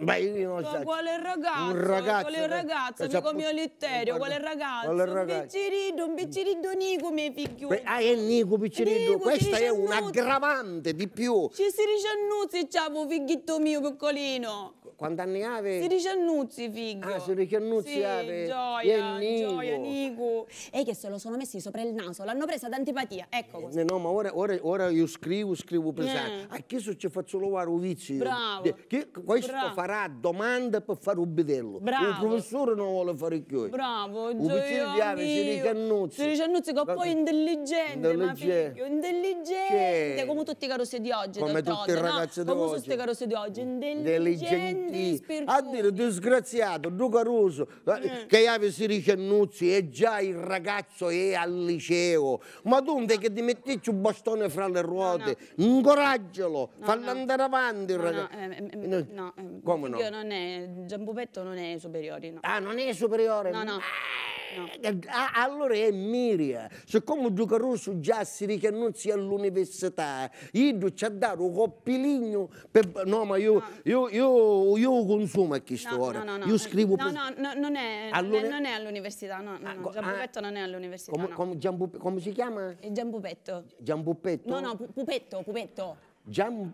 Ma io non so. Quale ragazzo? Un ragazzo. Quale ragazzo? Amico mio Litterio, quale ragazzo? Quale ragazzo? Un picciriddo, un picciriddo nico, miei figlioli. Ah, è nico picciriddo. Nico, Questa è un aggravante di più. Ci si dice annuzzi, ciao, figlietto mio piccolino. Quanti anni avevi? Si dice annuzzi, figlio. Ah, si dice annuzzi, ave. gioia, gioia, nico tv e che se lo sono messi sopra il naso, l'hanno presa d'antipatia, ecco così. Eh, no, ma ora, ora, ora, io scrivo, scrivo pesante. Eh. A chi se ci faccio lavare un vizio? Bravo. Che, questo Bravo. farà domanda per fare un bidello. Bravo. Il professore non vuole fare più. Bravo, Un vicino di Ave, Siri Cannuzzi. Siri Cannuzzi che poi intelligente, intelligente. Figlio, intelligente. Sì. Come tutti i carossi di oggi, Come tutti i ragazzi no? di Come oggi. Come tutti i carossi di oggi, intelligenti. A dire disgraziato, Duca Russo, eh. Mm. che Ave Siri Cannuzzi è già già il ragazzo è al liceo, ma donde che ti mettici un bastone fra le ruote, no, no. incoraggialo, no, fallo no. andare avanti ehm, ehm, ehm, il ragazzo. No, eh, no, Come no? Io non è, Giambupetto non è superiore, no. Ah, non è superiore? No, no. Ah. No. Eh, allora è Miria, siccome Giucarusso già si riconosce all'università, io ci ha dato un coppiligno per... No, ma io, no. io, io, io consumo a questa no, ora, io scrivo... No, no, non è, all'università, no, no, ah, no. Giambuppetto ah, non è all'università, come, come, come, si chiama? Giambuppetto. Giambuppetto? No, no, Pupetto, Pupetto. Gian,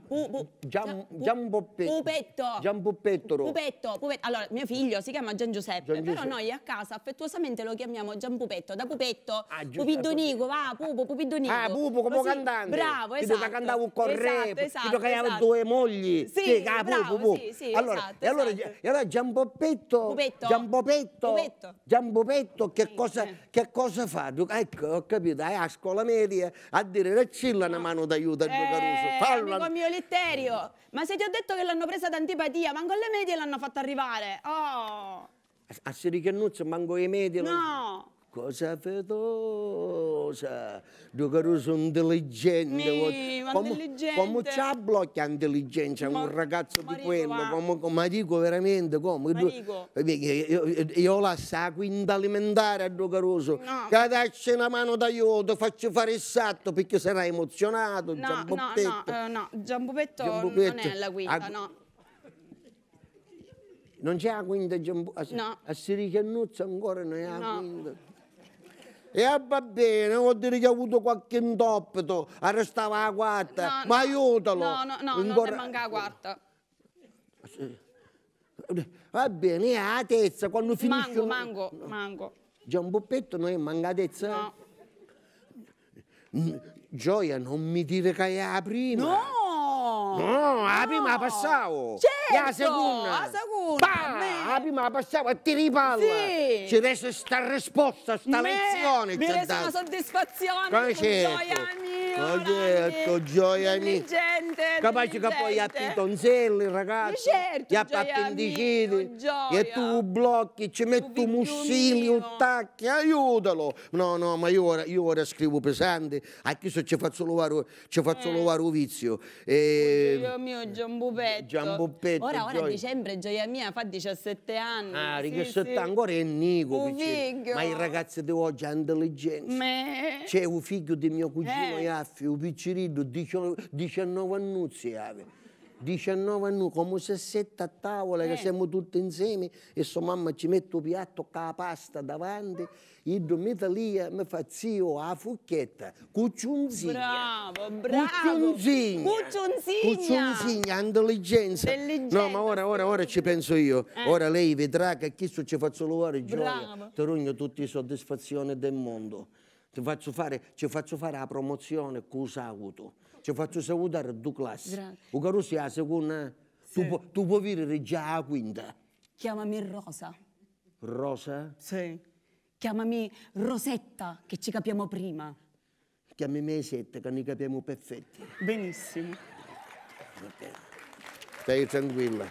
Gian, Gian, Poppetto. Pupetto. Gian Poppetto. Pupetto, Allora, mio figlio si chiama Gian Giuseppe, Gian Giuseppe, però noi a casa affettuosamente lo chiamiamo Gian Pupetto, da Pupetto, ah, Pupiddonico, va, Pupo, Pupiddonico. Ah, Pupo come Così. cantante. Bravo, esatto. Che cantava un correpo, esatto, esatto, che esatto. due mogli. Sì, sì ah, bravo, Pupo, Pupo. Sì, sì, allora, esatto, e, allora, esatto. e allora Gian Poppetto, Pupetto. Gian Poppetto, Pupetto. Gian Poppetto, che, sì, cosa, eh. che cosa fa? Ecco, ho capito, è a scuola media a dire, recilla una mano d'aiuto a Giocaruso, eh, fallo amico la... mio Letterio. Eh. Ma se ti ho detto che l'hanno presa d'antipatia, manco le medie l'hanno fatta arrivare. Oh. A, a Sirichennuzzo manco le medie. No cosa fedosa, dico che sono intelligente, ma come, intelligente. come ci ha blocca intelligenza ma, un ragazzo di quello, come, come dico veramente, come, dico. Eh, io, io, io la sa quinta alimentare a Docaroso, no. che dacci una mano d'aiuto, faccio fare il salto perché sarà emozionato, no, Giamboppetto. No, no, eh, no, Giamboppetto, Giamboppetto non è la quinta, a, no. Non c'è la quinta Giamboppetto, no. a Siricannuzza ancora non è la no. quinta. E ah, va bene, vuol dire che ha avuto qualche intoppito, arrestava la quarta, no, ma no, aiutalo. No, no, no, Ancora... non manca la quarta. Va bene, è la tezza, quando finisce... Mango, mango, no. mango. Già un boppetto non è mancatezza? No. Gioia, non mi dire che è la prima. No! Oh, no, la prima la passavo. Certo, la seconda. La seconda. la prima la passavo e ti palla. Sì. Ci adesso sta risposta, sta me, lezione. Mi resta una soddisfazione. Come certo. Gioia mia. certo, gioia mia. Capace che poi ha pitonzelli, ragazzi. Certo, gli appendiciti. Oh, e tu blocchi, ci metti un mussilio, un tacchi, aiutalo. No, no, ma io ora, io ora scrivo pesante. A chi se ci faccio lovare ci faccio eh. un vizio. E e... Oddio ehm, mio, eh, Giambuppetto. Giambuppetto. Ora, ora a dicembre Gioia Mia fa 17 anni. Ah, sì, 17 sì. ancora è Nico. Ma i ragazzi di oggi hanno intelligenza. Me... C'è un figlio di mio cugino eh. Iaffi, un piccerino, 19 anni. 19 anni come se sette a tavola eh. che siamo tutti insieme e sua mamma ci mette un piatto con la pasta davanti io dormita lì e eh, mi fa zio a fucchetta cuccionzigna bravo bravo cuccionzigna cuccionzigna cuccionzigna intelligenza no ma ora ora ora ci penso io eh. ora lei vedrà che chi ci fa solo gioia ti rogno tutte le soddisfazioni del mondo ti faccio fare, ci faccio fare la promozione con Sauto ci faccio salutare due classi. Grazie. Un caruso è la seconda. Sì. Tu, tu puoi venire già a quinta. Chiamami Rosa. Rosa? Sì. Chiamami Rosetta, che ci capiamo prima. Chiamami Mesetta, che ne capiamo perfetti. Benissimo. Va Stai tranquilla.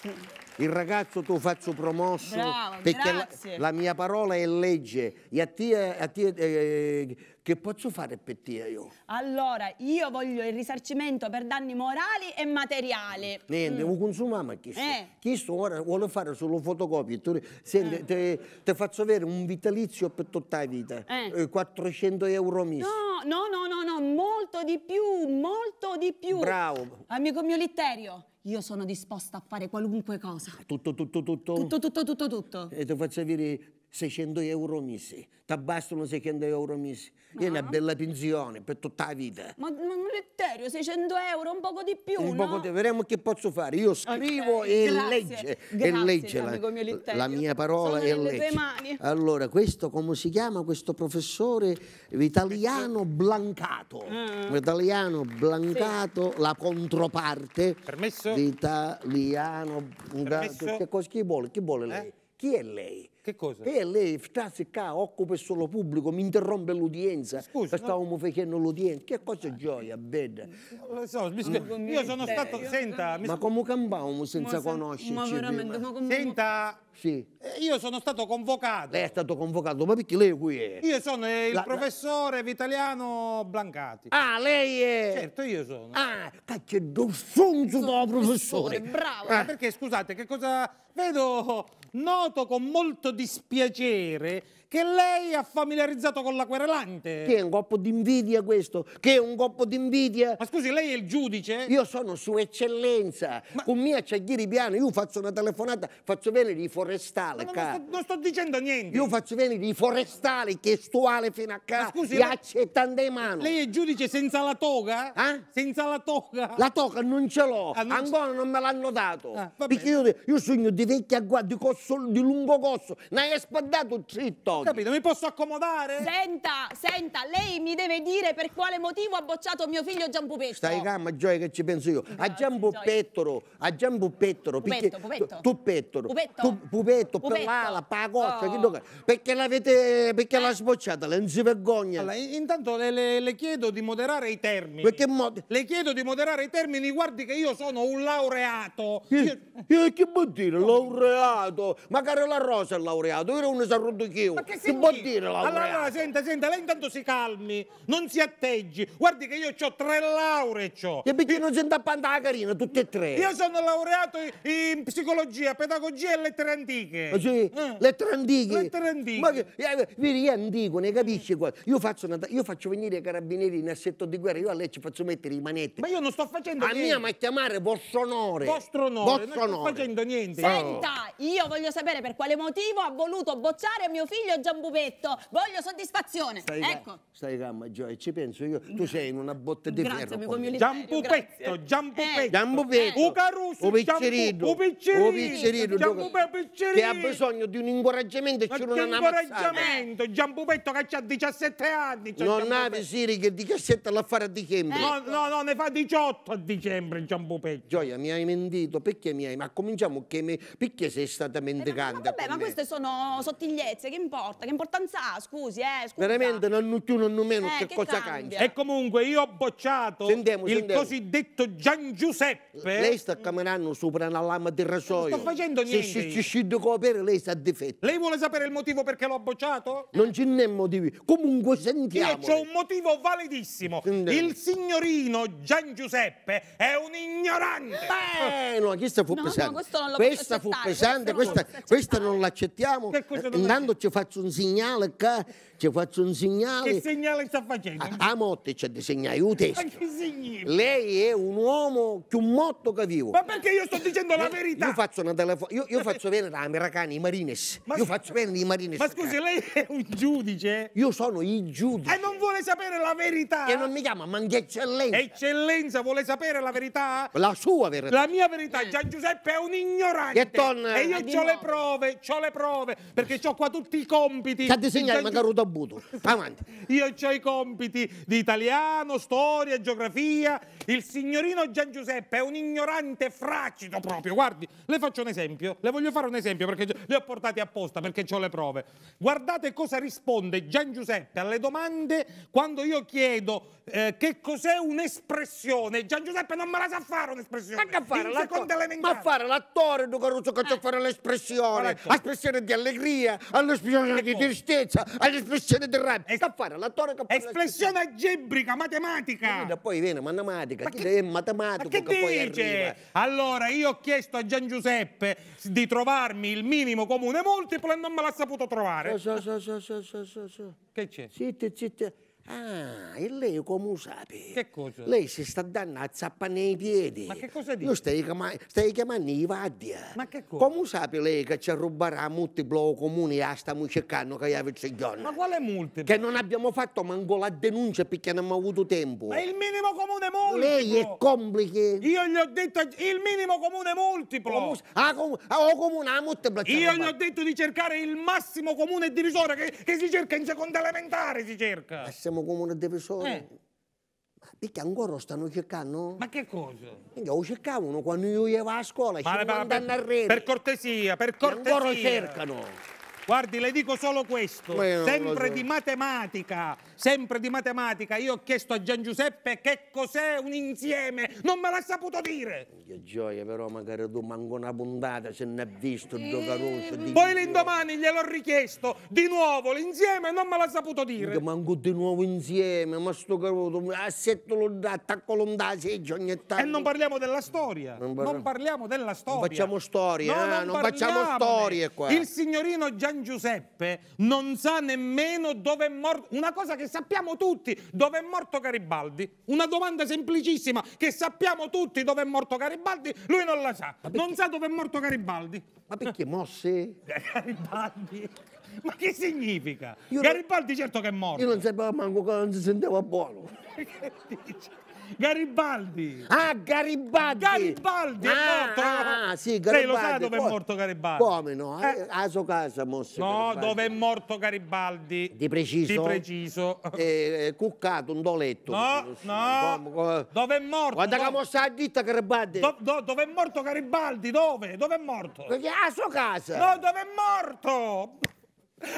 Sì. Il ragazzo tu faccio promosso Bravo, perché la, la, mia parola è legge. E a te, a te eh, che posso fare per te io? Allora, io voglio il risarcimento per danni morali e materiali. Niente, mm. lo consumiamo questo. Eh. Questo ora vuole fare solo fotocopie. Tu, senti, eh. te, te, faccio avere un vitalizio per tutta la vita. Eh. 400 eh, euro mesi. No, no, no, no, no, molto di più, molto di più. Bravo. Amico mio Litterio. Io sono disposta a fare qualunque cosa. Tutto, tutto, tutto. Tutto, tutto, tutto, tutto. E ti faccio avere 600 euro mesi, ti bastano 600 euro mesi, ah. è una ah. bella pensione per tutta la vita. Ma, ma Letterio, 600 euro, un poco di più, un no? poco di, Vedremo che posso fare, io scrivo okay. e Grazie. legge, Grazie, e legge la, mio la, mia parola Sono e legge. Mani. Allora, questo come si chiama questo professore italiano Blancato? Mm. Italiano Blancato, sì. la controparte Permesso? italiano. Permesso? Che cosa, chi vuole? Chi vuole eh? lei? Eh? Chi è lei? Che cosa? E lei se qua, occupa il solo pubblico, mi interrompe l'udienza, Scusa, stavamo no. facendo l'udienza. Che cosa gioia, bella? So, mi... mm. io sono stato, io... senta... Mi... Ma come campavamo senza ma conoscerci? Ma veramente, ma come... Senta... Sì. Eh, io sono stato convocato. Lei è stato convocato, ma perché lei qui è? Io sono il la, professore la... Vitaliano Blancati. Ah, lei è? Certo, io sono. Ah, cacchio, d'ossunzo da professore. Bravo. Ah. Perché, scusate, che cosa... Vedo noto con molto dispiacere che lei ha familiarizzato con la querelante. Che è un colpo d'invidia questo? Che è un colpo d'invidia? Ma scusi, lei è il giudice? Io sono sua eccellenza. Ma... Con mia Ciaghiri Piano io faccio una telefonata, faccio venire i forestali. Ma non, sto, non, sto, dicendo niente. Io faccio venire i forestali che fino a casa. Ma scusi, e accettano in mano. Lei è giudice senza la toga? Eh? Senza la toga? La toga non ce l'ho, ah, non ancora non me l'hanno dato. Ah, perché io, io sogno di vecchia guardia, di, di lungo cosso, ne hai spaddato zitto. Ho capito, mi posso accomodare? Senta, senta, lei mi deve dire per quale motivo ha bocciato mio figlio Giampupettolo. Stai calma, Gioia, che ci penso io. Grazie, a Giampupettolo, a Giampupettolo. Pupetto, pupetto. Pupettolo. Pupetto. Pupetto, per l'ala, per la coscia, oh. Perché l'avete, perché eh. l'ha sbocciata, lei non si vergogna. Allora, intanto le, le, le, chiedo di moderare i termini. Perché mod Le chiedo di moderare i termini, guardi che io sono un laureato. Io, io che vuol dire, laureato? Magari la Rosa è laureato, io non ne sarò rotto perché si può dire laurea? Allora, senta, senta, lei intanto si calmi, non si atteggi. Guardi che io ho tre lauree, ho. E perché io... non sento la carina, tutte e tre? Io sono laureato in, psicologia, pedagogia e lettere antiche. Ah, sì, eh. lettere antiche? Lettere antiche. Ma che, eh, vedi, è antico, ne capisci qua. Io faccio, una, io faccio venire i carabinieri in assetto di guerra, io a lei ci faccio mettere i manetti. Ma io non sto facendo niente. A mia mi chiamare vostro onore. Vostro onore, non sto facendo niente. Oh. Senta, io voglio sapere per quale motivo ha voluto bocciare mio figlio voglio giambubetto, voglio soddisfazione. Stai ecco. Calma, stai calma, Gioia, ci penso io. Tu sei in una botte di grazie, ferro. Amico mio giambubetto, eh, giambubetto. Giambubetto. Eh. Ucaruso, Upiccerito. Upiccerito. Giambubetto, Che ha bisogno di un incoraggiamento e ci non ha incoraggiamento, Giambubetto che ha 17 anni. Non ha Siri che di cassetta fare a dicembre. No, no, no, ne fa 18 a dicembre, Giambubetto. Gioia, mi hai mentito, perché mi hai... Ma cominciamo che mi... Perché sei stata eh, mendicante? Eh, vabbè, ma queste sono sottigliezze, che importa? importa? Che importanza ha? Scusi, eh, scusa. Veramente non più, non meno, eh, che, che cosa cambia? E comunque io ho bocciato sentiamo, il sentiamo. cosiddetto Gian Giuseppe. Lei sta camminando sopra una lama del rasoio. Non sto facendo niente. Se ci scende copere lei sta a difetto. Lei vuole sapere il motivo perché l'ho bocciato? Non ce n'è motivi. Comunque sentiamo. Io ho un motivo validissimo. Sentiamo. Il signorino Gian Giuseppe è un ignorante. Beh, no, questo fu no, pesante. No, questo non lo questa fu pesante, questa, questa non l'accettiamo. Intanto eh, ci faccio faccio un segnale qua, ci faccio un segnale. Che segnale sta facendo? A, a motte c'è dei segnali, un testo. Ma che segnale? Lei è un uomo più motto che vivo. Ma perché io sto dicendo la verità? Io faccio una telefo- io, io faccio venire americani, i marines. Ma io faccio venire i marines. Ma scusi, lei è un giudice? Io sono il giudice. E non vuole sapere la verità? E non mi chiama, ma anche eccellenza. Eccellenza, vuole sapere la verità? La sua verità. La mia verità. Eh. Gian Giuseppe è un ignorante. E, ton, e io eh, ho le prove, ho le prove, perché ho qua tutti i codici compiti... Sa disegnare di... magari un tabuto. Avanti. Io ho i compiti di italiano, storia, geografia. Il signorino Gian Giuseppe è un ignorante fracido proprio. Guardi, le faccio un esempio. Le voglio fare un esempio perché le ho portate apposta, perché ho le prove. Guardate cosa risponde Gian Giuseppe alle domande quando io chiedo eh, che cos'è un'espressione. Gian Giuseppe non me la sa fare un'espressione. Ma a fare l'attore? Ma fare l'attore, Ducaruccio, che eh. fare l'espressione. L'espressione di allegria, all'espressione sentirne di tristezza all'espressione del rap. Es- Sta a fare l'attore che Espressione algebrica, matematica. E eh, poi viene matematica, ma che, è matematico ma che, che dice? Allora, io ho chiesto a Gian Giuseppe di trovarmi il minimo comune multiplo e non me l'ha saputo trovare. So, so, so, so, so, so, so. Che c'è? Zitti, zitti. Ah, e lei come sape? Che cosa? Lei si sta dando a zappa nei piedi. Ma che cosa dici? Io stai, chiama- stai chiamando i Vadia. Ma che cosa? Come sape lei che ci ruberà multiplo comuni e stiamo cercando che aveva il giorno? Ma quale multiplo? Che non abbiamo fatto manco la denuncia perché non abbiamo avuto tempo. Ma il minimo comune multiplo! Lei è complice. Io gli ho detto il minimo comune multiplo. Comu- oh, ah, com- ah, oh, comune, a multiplo. Io gli ho detto di cercare il massimo comune divisore che, che si cerca in seconda elementare, si cerca. Ma siamo come una depressione. Eh. Ma perché ancora stanno cercando? Ma che cosa? Io cercavano quando io andavo a scuola, ci ma, a per, per cortesia, per cortesia. E ancora cercano. Guardi, le dico solo questo, sempre di matematica, sempre di matematica. Io ho chiesto a Gian Giuseppe che cos'è un insieme, non me l'ha saputo dire. Che gioia, però magari tu manco una puntata se ne ha visto il docarosso. Di... Poi l'indomani gliel'ho richiesto, di nuovo l'insieme non me l'ha saputo dire. Che manco di nuovo insieme, ma sto caroto, assetto l'ho dato, attacco l'ho dato, seggi ogni tanto. E non parliamo della storia, non, parla... non parliamo della storia. Non facciamo storie, no, eh? non, non facciamo storie qua. Il signorino Gian San Giuseppe non sa nemmeno dove è morto, una cosa che sappiamo tutti, dove è morto Garibaldi, una domanda semplicissima che sappiamo tutti dove è morto Garibaldi, lui non la sa, non sa dove è morto Garibaldi. Ma perché mosse? Garibaldi? Ma che significa? Io Garibaldi certo che è morto. Io non sapevo manco che non si sentiva buono. che dici? Garibaldi. Ah, Garibaldi. Garibaldi ah, è morto. Ah, ah sì, Garibaldi. Lei lo sa dove è morto Garibaldi? Come no? Eh. eh a suo casa mosso. No, Garibaldi. dove è morto Garibaldi. Di preciso? Di preciso. Eh, eh cuccato, un doletto. No, no. Dove è morto? Guarda che mossa la ditta Garibaldi. Do, do, dove è morto Garibaldi? Dove? Dove è morto? a sua casa. No, dove è morto?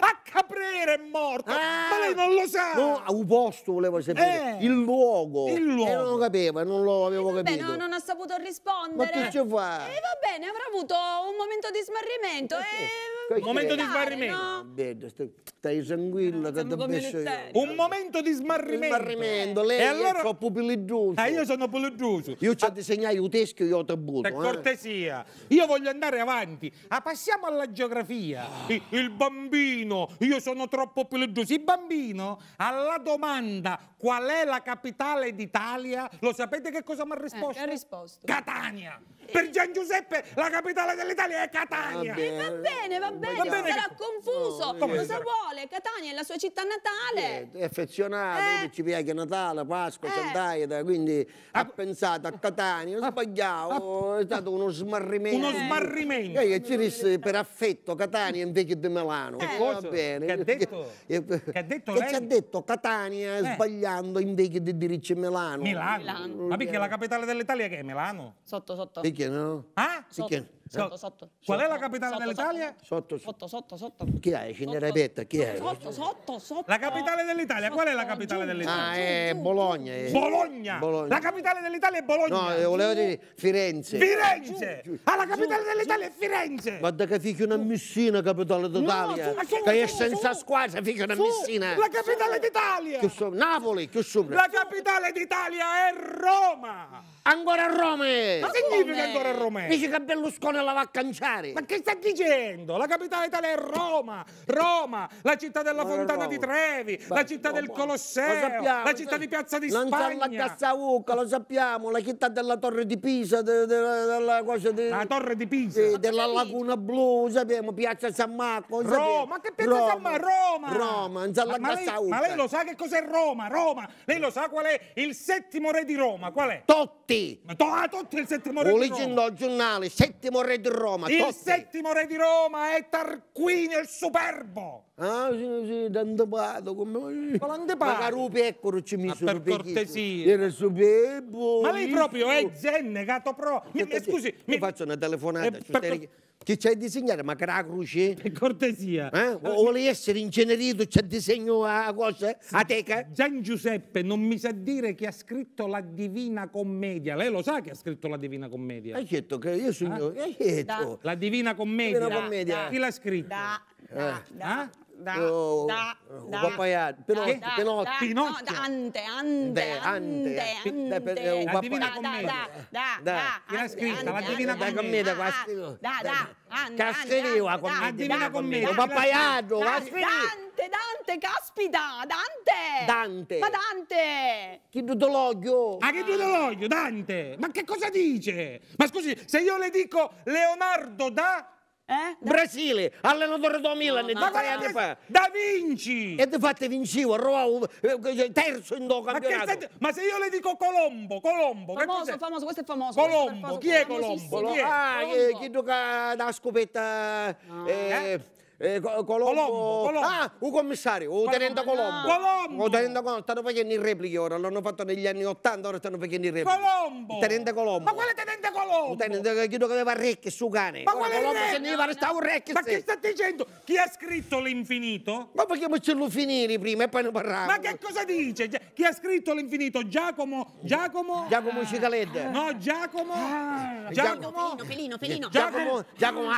A Caprera è morta! Ah, ma lei non lo sa! No, a un posto volevo sapere. Eh, il luogo. Il luogo. E eh, non lo capiva, non lo eh, avevo vabbè, capito. No, non ha saputo rispondere. Ma che ci fa? E eh, va bene, avrà avuto un momento di smarrimento. Eh, un momento di smarrimento. No? stai, stai che ti penso Un momento di smarrimento. lei e allora... è pupiligioso. Ah, io sono pupiligioso. Io ci ho ah. disegnato un teschio, io ti butto. Per eh. cortesia. Io voglio andare avanti. Ah, passiamo alla geografia. Il, il bambino, io sono troppo pupiligioso. Il bambino, alla domanda qual è la capitale d'Italia, lo sapete che cosa mi ha eh, risposto? Eh, ha risposto? Catania. Per Gian Giuseppe la capitale dell'Italia è Catania. Ah, va bene, va bene bene, bene, bene sarà confuso, no, cosa sarà... vuole? Catania è la sua città natale. È, eh, è affezionato, eh. ci piace Natale, Pasqua, eh. Santaeda, quindi ha ah. pensato a Catania, non ah. sbagliavo, ah. è stato uno smarrimento. Uno smarrimento. Eh, ci disse per affetto Catania invece di Milano. Eh. Che eh, cosa? Va bene. Che ha detto? Che, che ha detto ci ha detto Catania sbagliando invece di dirci Milano. Milano. Milano. Ma perché la capitale dell'Italia che è Milano? Sotto, sotto. Perché no? Ah? Sotto. Perché? Sotto, sotto. Qual è la capitale dell'Italia? Sotto, sotto, sotto, sotto. Chi è? Cenerepetta, chi è? Sotto, sotto, sotto. La capitale dell'Italia, qual è la capitale dell'Italia? Ah, è Bologna. È... Eh. Bologna. Bologna. La capitale dell'Italia è Bologna. No, volevo dire Firenze. Firenze! Ah, la capitale dell'Italia è Firenze. Ma da che figlio una missina, capitale d'Italia? Che è senza squadra, figlio una missina. La capitale d'Italia. Napoli, che sopra. La capitale d'Italia è Roma. Ancora a Rome! Ma che significa ancora a Rome? Dice che Berlusconi la va a canciare! Ma che sta dicendo? La capitale italiana è Roma! Roma! La città della Roma, Fontana Roma. di Trevi! Beh, la città del Colosseo! Lo Sappiamo, la città di Piazza di non Spagna! Non la Cassaucca, lo sappiamo! La città della Torre di Pisa, de, de, de, della cosa di... La Torre di Pisa! Sì, della Laguna Blu, sappiamo! Piazza San Marco! Roma! Che Piazza San Marco? Roma! Roma! Non la ma, lei, ma lei lo sa che cos'è Roma? Roma! Lei lo sa qual è il settimo re di Roma? Qual è? Totti! te. Ma to- ah, tutto il settimo re Volevi di Roma. Ho giornale, settimo re di Roma. Il totte. settimo re di Roma è Tarquinio il superbo. Ah, sì, sì, d'antepato, come... Con l'antepato. Ma carupi, eccolo, ci mi sono Per cortesia. Era superbo. Ma lei proprio è zenne, gato pro. Mi, scusi. Mi... faccio una telefonata. Eh, per che c'hai disegnato, ma che la croce. Che cortesia. Eh? Volevi essere incenerito, c'è disegno a cosa? A teca? Gian Giuseppe non mi sa dire chi ha scritto la Divina Commedia. Lei lo sa che ha scritto la Divina Commedia? Hai detto che io sono. Ah. Hai detto. La Divina Commedia. Divina Commedia. Da. Chi l'ha scritta? Da. da. Eh. da. Ah? da, oh, da, da, papaiad, eh. però, eh, da, da, Pinoc- da, No, Dante, Ante, Ante, Ante, Ante. La Divina Commedia. Da, da, da. Chi scritta? La Divina Commedia. Da, da, da. Casteriva, la Divina Commedia. Papaiado, va a Dante, Dante, caspita, Dante. Dante. Ma Dante. Chi l'occhio! Ma che l'occhio, Dante? Ma che cosa dice? Ma scusi, se io le dico Leonardo da... Eh? Brasile, allenatore da Milan, no, no, no, tre anni Da Vinci! E di fatto vincivo, arrivavo eh, eh, cioè, terzo in do campionato. Ma, stai, ma, se io le dico Colombo, Colombo, famoso, famoso, questo è famoso. Colombo, è famoso, chi è Colombo? Chi è? Ah, Colombo. chi gioca da scopetta... No. Ah. Eh, eh? Eh, Colombo. Colombo, Colombo. Ah, un commissario, un tenente Colombo. Colombo. Un tenente Colombo, stanno facendo i repliche ora, l'hanno fatto negli anni 80, ora stanno facendo i repliche. Colombo. Il tenente Colombo. Ma quale tenente Colombo? Un tenente che chiudo che aveva recchi su cane. Ma quale Colombo se ne va un recchi. Ma che sta dicendo? Chi ha scritto l'infinito? Ma facciamocelo finire prima e poi ne parliamo. Ma che cosa dice? Cioè, chi ha scritto l'infinito? Giacomo, Giacomo? Giacomo Cicaletta. No, Giacomo. Ah. Giacomo. Giacomo. Felino, Felino, Felino. Giacomo, Giacomo,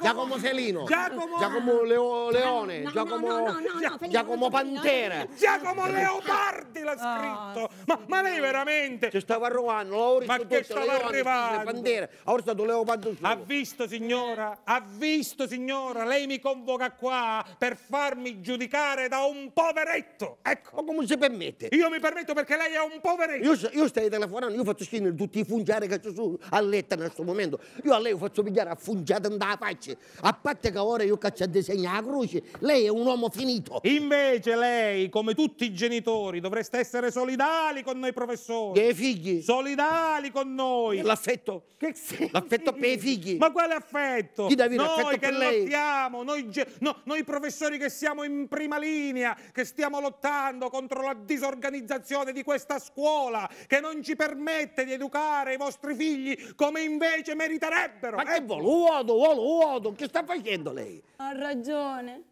Giacomo Selino. Giacomo. Giacomo ah. Leo, ah, Leone, no, Giacomo, no, no, no, no, Giacomo Pantera. Giacomo Leopardi l'ha ah, scritto. Oh, ma, ma, lei veramente? Ci stava arrivando, l'ho Ma che stava arrivando? Pantera, ora stato Leopardi. Ha visto signora? Ha visto signora? Lei mi convoca qua per farmi giudicare da un poveretto. Ecco. Ma come si permette? Io mi permetto perché lei è un poveretto. Io, io stai telefonando, io faccio scrivere tutti i fungiari che ci sono a letta in questo momento. Io a lei faccio pigliare a fungiata andare a faccia. A parte che ora io caccio faccia disegnare la croce, lei è un uomo finito. Invece lei, come tutti i genitori, dovreste essere solidali con noi professori. Dei figli. Solidali con noi. L'affetto. Che L'affetto per i figli. Ma quale affetto? Chi deve noi che lottiamo, noi, no, noi professori che siamo in prima linea, che stiamo lottando contro la disorganizzazione di questa scuola, che non ci permette di educare i vostri figli come invece meriterebbero. Ma che volo, vuoto, ecco. volo, vuoto, che sta facendo lei? Ah, ha ragione.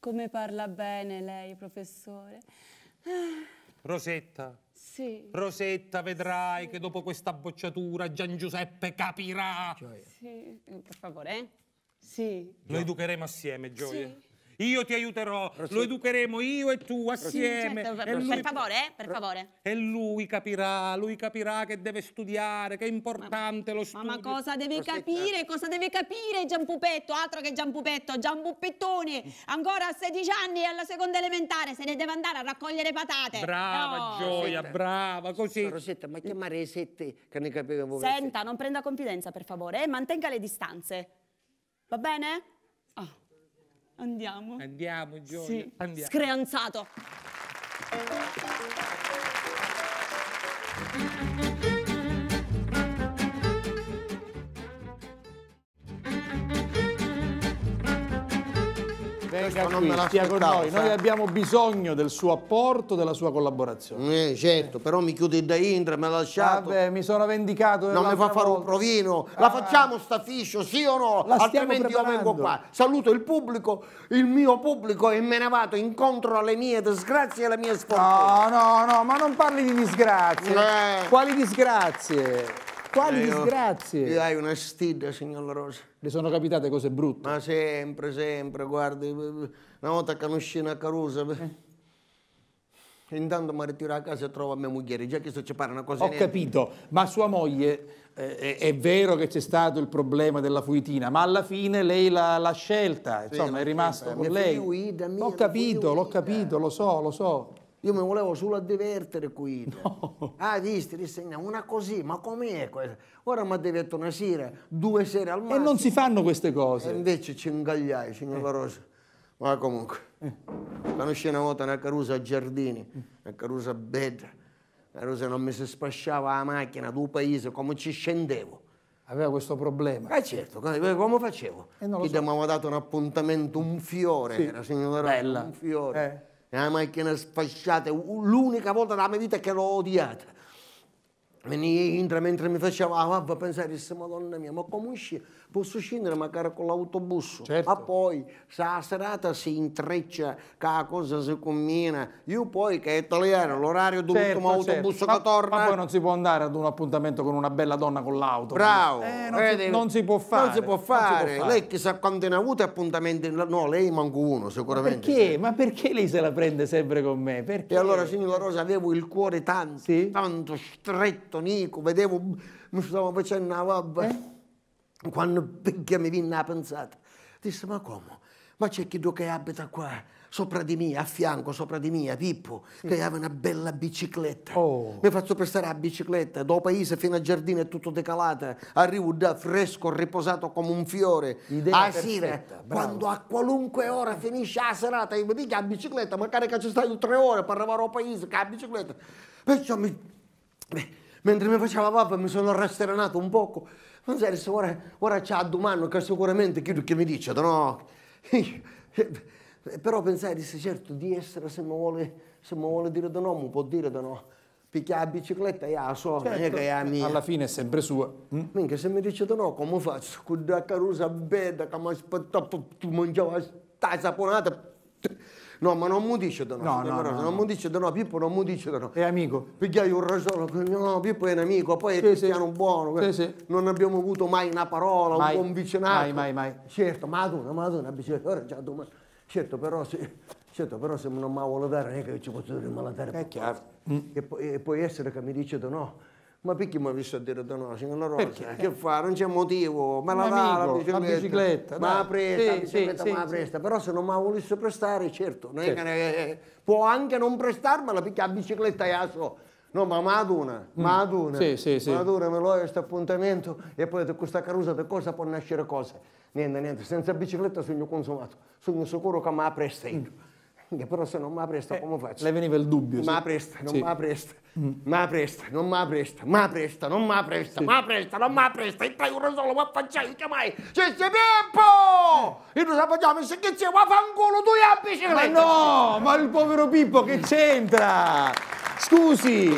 Come parla bene lei, professore. Ah. Rosetta. Sì. Rosetta, vedrai sì. che dopo questa bocciatura Gian Giuseppe capirà. Gioia. Sì, per favore. Eh? Sì. Lo educheremo assieme, Gioia. Sì io ti aiuterò, Rossini. lo educheremo io e tu assieme. Certo, e lui, per favore, eh? per favore. E lui capirà, lui capirà che deve studiare, che è importante ma, lo studio. Ma, ma cosa deve Rossetta. capire? Certo. Cosa deve capire Giampupetto? Altro che Giampupetto, Giampuppettone, ancora a 16 anni e alla seconda elementare, se ne deve andare a raccogliere patate. Brava oh. Gioia, Rosetta. brava, così. Rosetta, ma chiamare le sette che ne capivo. Senta, non prenda confidenza per favore, eh? mantenga le distanze. Va bene? Andiamo. Andiamo, Gioia. Sì. Andiamo. Screanzato. Ecco, venga qui, stia con noi. Noi abbiamo bisogno del suo apporto, della sua collaborazione. Eh, certo, eh. però mi chiude da Indra, me l'ha lasciato. Vabbè, mi sono vendicato. Eh, non mi fa fare un provino. Ah. La ah. facciamo sta fiscio, sì o no? La Altrimenti preparando. io vengo qua. Saluto il pubblico, il mio pubblico e me ne vado incontro alle mie disgrazie e alle mie sfortune. No, no, no, ma non parli di disgrazie. Eh. Quali disgrazie? Quali eh, disgrazie? Io, hai una stida, signor La Rosa. Le sono capitate cose brutte? Ma sempre, sempre, guardi. Una volta che non scena a Carusa... Eh. eh. Intanto mi ritiro a casa e trovo a mia moglie, già che sto ci pare una cosa... Ho niente. capito, ma sua moglie... Eh, è, è, vero che c'è stato il problema della fuitina, ma alla fine lei l'ha, scelta, insomma sì, è rimasto con lei. Fiuida, mia, l'ho capito, l'ho capito, lo so, lo so. Io mi volevo solo divertire qui. No. Ah, visto, disegna una così, ma com'è questa? Ora mi ha detto una sera, due sere al mattino. E non si fanno queste cose. E invece ci ingagliai, signor eh. La Rosa. Ma comunque, eh. conosci una volta una carusa a giardini, mm. una carusa bella. La una carusa non mi si spasciava la macchina due paese, come ci scendevo. Aveva questo problema. Eh certo, come facevo? Eh, Gli so. abbiamo dato un appuntamento, un fiore, sì. era signora Bella. un fiore. Eh e la macchina sfasciata, l'unica volta della mia vita che l'ho odiata. Veniva entra mentre mi faceva, ah, vabbè, pensare, madonna mia, ma come usci? posso scendere magari con l'autobus, certo. ma poi se la serata si intreccia, che la cosa si combina, io poi che è italiano, l'orario dell'ultimo certo, certo, autobus certo. che ma, torna... Ma poi non si può andare ad un appuntamento con una bella donna con l'auto. Bravo! Eh, non, eh, si, non, si, può fare. Non si può fare. Lei chissà quanti ne ha avuto appuntamenti, no, lei manco uno sicuramente. Ma perché? Ma perché lei se la prende sempre con me? Perché? E allora, signora Rosa, avevo il cuore tanto, sì? tanto stretto, Nico, vedevo, mi stavo facendo una vabbè. Eh? Quando Picchia mi venne a pensare, disse, ma come? Ma c'è chi che abita qua? sopra di me, a fianco, sopra di me, Pippo, sì. che aveva mm. una bella bicicletta. Oh. Mi faccio prestare la bicicletta, dal paese fino al giardino è tutto decalato, arrivo da fresco, riposato come un fiore. Idea ah, a sera, eh, quando a qualunque ora finisce la serata, io mi dico la bicicletta, magari che ci stai tre ore per arrivare al paese, che la bicicletta. Perciò mi... Mentre mi faceva papà mi sono rasserenato un poco non adesso ora, ora c'ha domani che sicuramente chi che mi dice, no? Però pensai, disse, certo, di essere, se mi vuole, se mi vuole dire di no, mi può dire di no. Perché la bicicletta e la so, certo. che è la mia. Alla fine è sempre sua. Mm? Minchia, se mi dice di no, come faccio? Con la carusa bella che mi aspettava, tu mangiava sta saponata, No, ma non mi dice di no. No, no, no, non mi dice da no, Pippo non mi dice di no. È amico. Perché io ho ragione, no, Pippo è un amico, poi è sì, cristiano sì. buono. Sì, sì. Non abbiamo avuto mai una parola, mai. un buon vicinato. Mai, mai, mai. Certo, Madonna, Madonna, bisogna già domani. Certo, però sì. Certo, però se non mi vuole dare, non è che ci posso rimalatare. È chiaro. Mm. E, poi, e può essere che mi dice di no ma perché mi ha visto a dire da noi? Cioè, Signora Rosa, perché? che fa? Non c'è motivo, ma la dà la bicicletta. La bicicletta ma la presta, sì, bicicletta sì, ma la presta. Sì. Però se non mi la volesse prestare, certo, certo. Ne, eh, può anche non prestarmela perché la bicicletta è la so. No, ma Maduna, Maduna, mm. sì, sì, sì. me lo questo appuntamento e poi da questa carusa da cosa può nascere cosa. Niente, niente, senza bicicletta sono consumato, sono sicuro che mi ha prestato. Mm. Io però se non mi presta eh, come faccio? Le veniva il dubbio. Ma sì. presta, non sì. ma presta, ma mm. presta, non ma presta, ma presta, non mi presta, sì. ma presta, non ma presta, e tre euro solo, ma facciamo che mai? C'è se Pippo! Io non sappiamo se che c'è, ma fanculo tu e bicicletta! Ma no, ma il povero Pippo che c'entra? Scusi!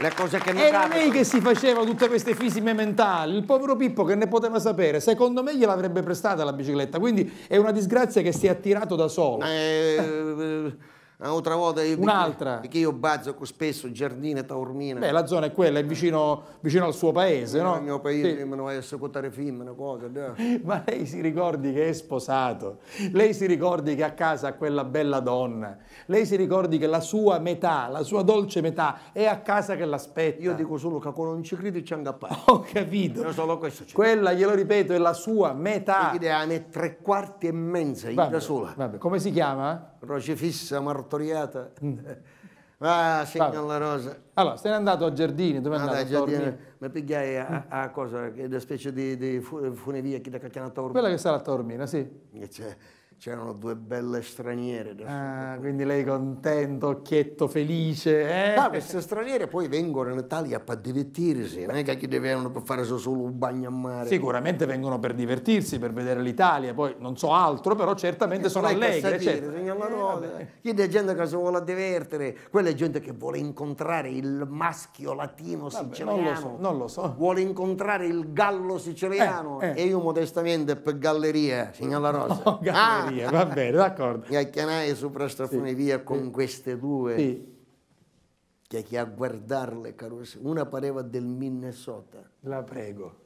le cose che mi Era capitano. lei che si faceva tutte queste fisime mentali, il povero Pippo che ne poteva sapere, secondo me gliel'avrebbe prestata la bicicletta, quindi è una disgrazia che si è attirato da solo. Eh... Un'altra volta io, Un'altra. Perché, io bazzo spesso e Taormina. Beh, la zona è quella, è vicino, vicino al suo paese, no? no? Il mio paese, sì. non voglio ascoltare film, una cosa. No. Ma lei si ricordi che è sposato, lei si ricordi che a casa ha quella bella donna, lei si ricordi che la sua metà, la sua dolce metà, è a casa che l'aspetta. Io dico solo che quando non ci credi ci angappa. Ho capito. Io solo questo c'è. Quella, glielo ripeto, è la sua metà. L'idea è tre quarti e mezza, io da sola. Vabbè, come si chiama? crocifissa martoriata. Mm. Ah, signor La Rosa. Allora, sei andato a Giardini, dove è ah, andato? Giardini, mi pigliai a, mm. a, cosa, una specie di, di funevia che da Cacchiana Taormina. Quella che sarà a Taormina, sì. Cioè, C'erano due belle straniere. Ah, quindi lei contento, occhietto felice. Eh? Ma queste straniere poi vengono in Italia per divertirsi, non è che devono fare solo un bagno a mare. Sicuramente vengono per divertirsi, per vedere l'Italia, poi non so altro, però certamente eh, sono allegre. Certo. Eh, Chi è gente che si vuole divertere? quella è gente che vuole incontrare il maschio latino siciliano. Non lo, so, non lo so. Vuole incontrare il gallo siciliano. Eh, eh. e io modestamente per galleria, signora Rosa. No, galleria. Ah, via, va bene, d'accordo. Chiacchierare sopra questa sta sì. con queste due. Sì. Che, a guardarle, caro, una pareva del Minnesota. La prego,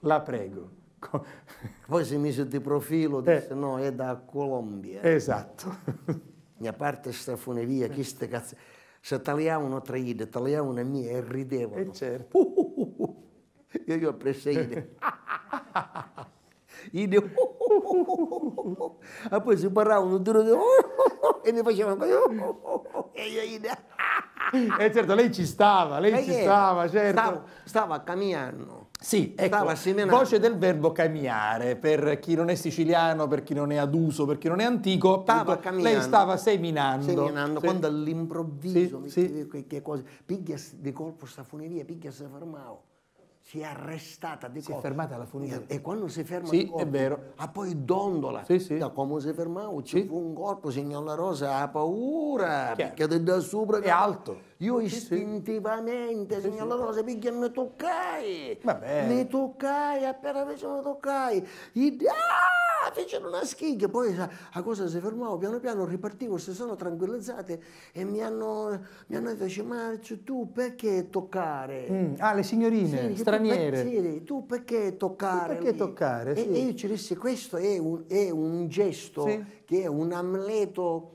la prego. Poi si mise di profilo, eh. disse eh. no, è da Colombia. Esatto. E a parte sta funevia, chi ste cazzo... Se tagliavano tre ide, tagliavano mia e ridevano. E eh certo. Uh, uh, uh, uh. Io gli ho preso ide. ide, uh, e poi si parava uno duro di... e mi facevano E io gli... E certo, lei ci stava, lei eh, ci eh, stava, certo. Stava, stava camminando. Sì, ecco, voce del verbo camminare, per chi non è siciliano, per chi non è aduso, per chi non è antico, stava lei stava seminando. Seminando, sì. quando all'improvviso, sì, mi sì. che cose, piglia di colpo sta funeria, piglia sta fermavo si è arrestata di Si cosa? è fermata la funivia. E quando si ferma sì, corpo, è vero. Ah, poi dondola. Sì, sì. Da come si fermava, ci sì. fu un corpo, signor La Rosa, ha paura, Chiaro. perché da sopra... È alto. Io sì, istintivamente, sì. signor La Rosa, perché mi toccai. Vabbè. Mi toccai, appena invece mi toccai. I... Ah! ah, una schiglia, poi la cosa si fermava, piano piano ripartivo, si sono tranquillizzate e mi hanno, mi hanno detto, ma tu perché toccare? Mm. Ah, le signorine, sì, straniere. Tu, per, sì, tu perché toccare? Tu perché toccare? E, sì. e, io ci dissi, questo è un, è un gesto che è un amleto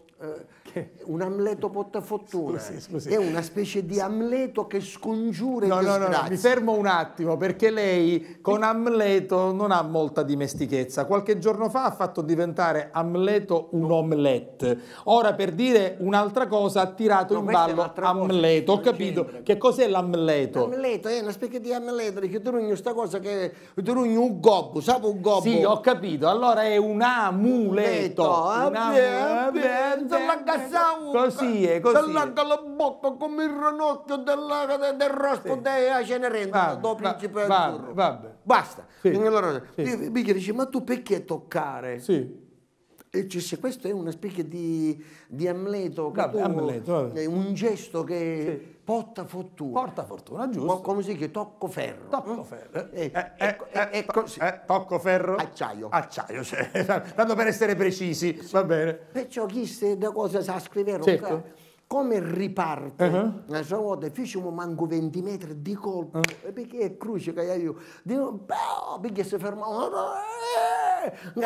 che... un Amleto portafortuna scusi, scusi. è una specie di Amleto che scongiura no, no, no, no, mi fermo un attimo perché lei con Amleto non ha molta dimestichezza qualche giorno fa ha fatto diventare Amleto un no. omelette ora per dire un'altra cosa ha tirato no, in ballo Amleto ho capito genere. che cos'è l'Amleto? L'Amleto è una specie di Amleto perché tu non questa cosa che tu non un gobbo sapo un gobbo sì ho capito allora è un amuleto un amuleto se dell'agassau. Così è, così. Dell'agalabbotto come il ranocchio della, del rospo sì. della Cenerentola, do principe va, azzurro. Vabbè. Basta. Sì. Allora, sì. Bicchieri dice, ma tu perché toccare? Sì. E dice, questo è una specie di, di amleto, vabbè, amleto vabbè. è un gesto che... Sì Porta fortuna. Porta fortuna, giusto. come si chiama? Tocco ferro. Tocco ferro. Eh, eh, eh, eh, eh così. Ecco, eh, eh, ecco, tocco ferro? Acciaio. Acciaio, cioè, tanto per essere precisi, sì. va bene. Perciò chi se da cosa sa scrivere certo. come riparte, uh-huh. una sua volta facciamo manco 20 metri di colpo, uh-huh. perché è cruce che io, dico, perché si fermava,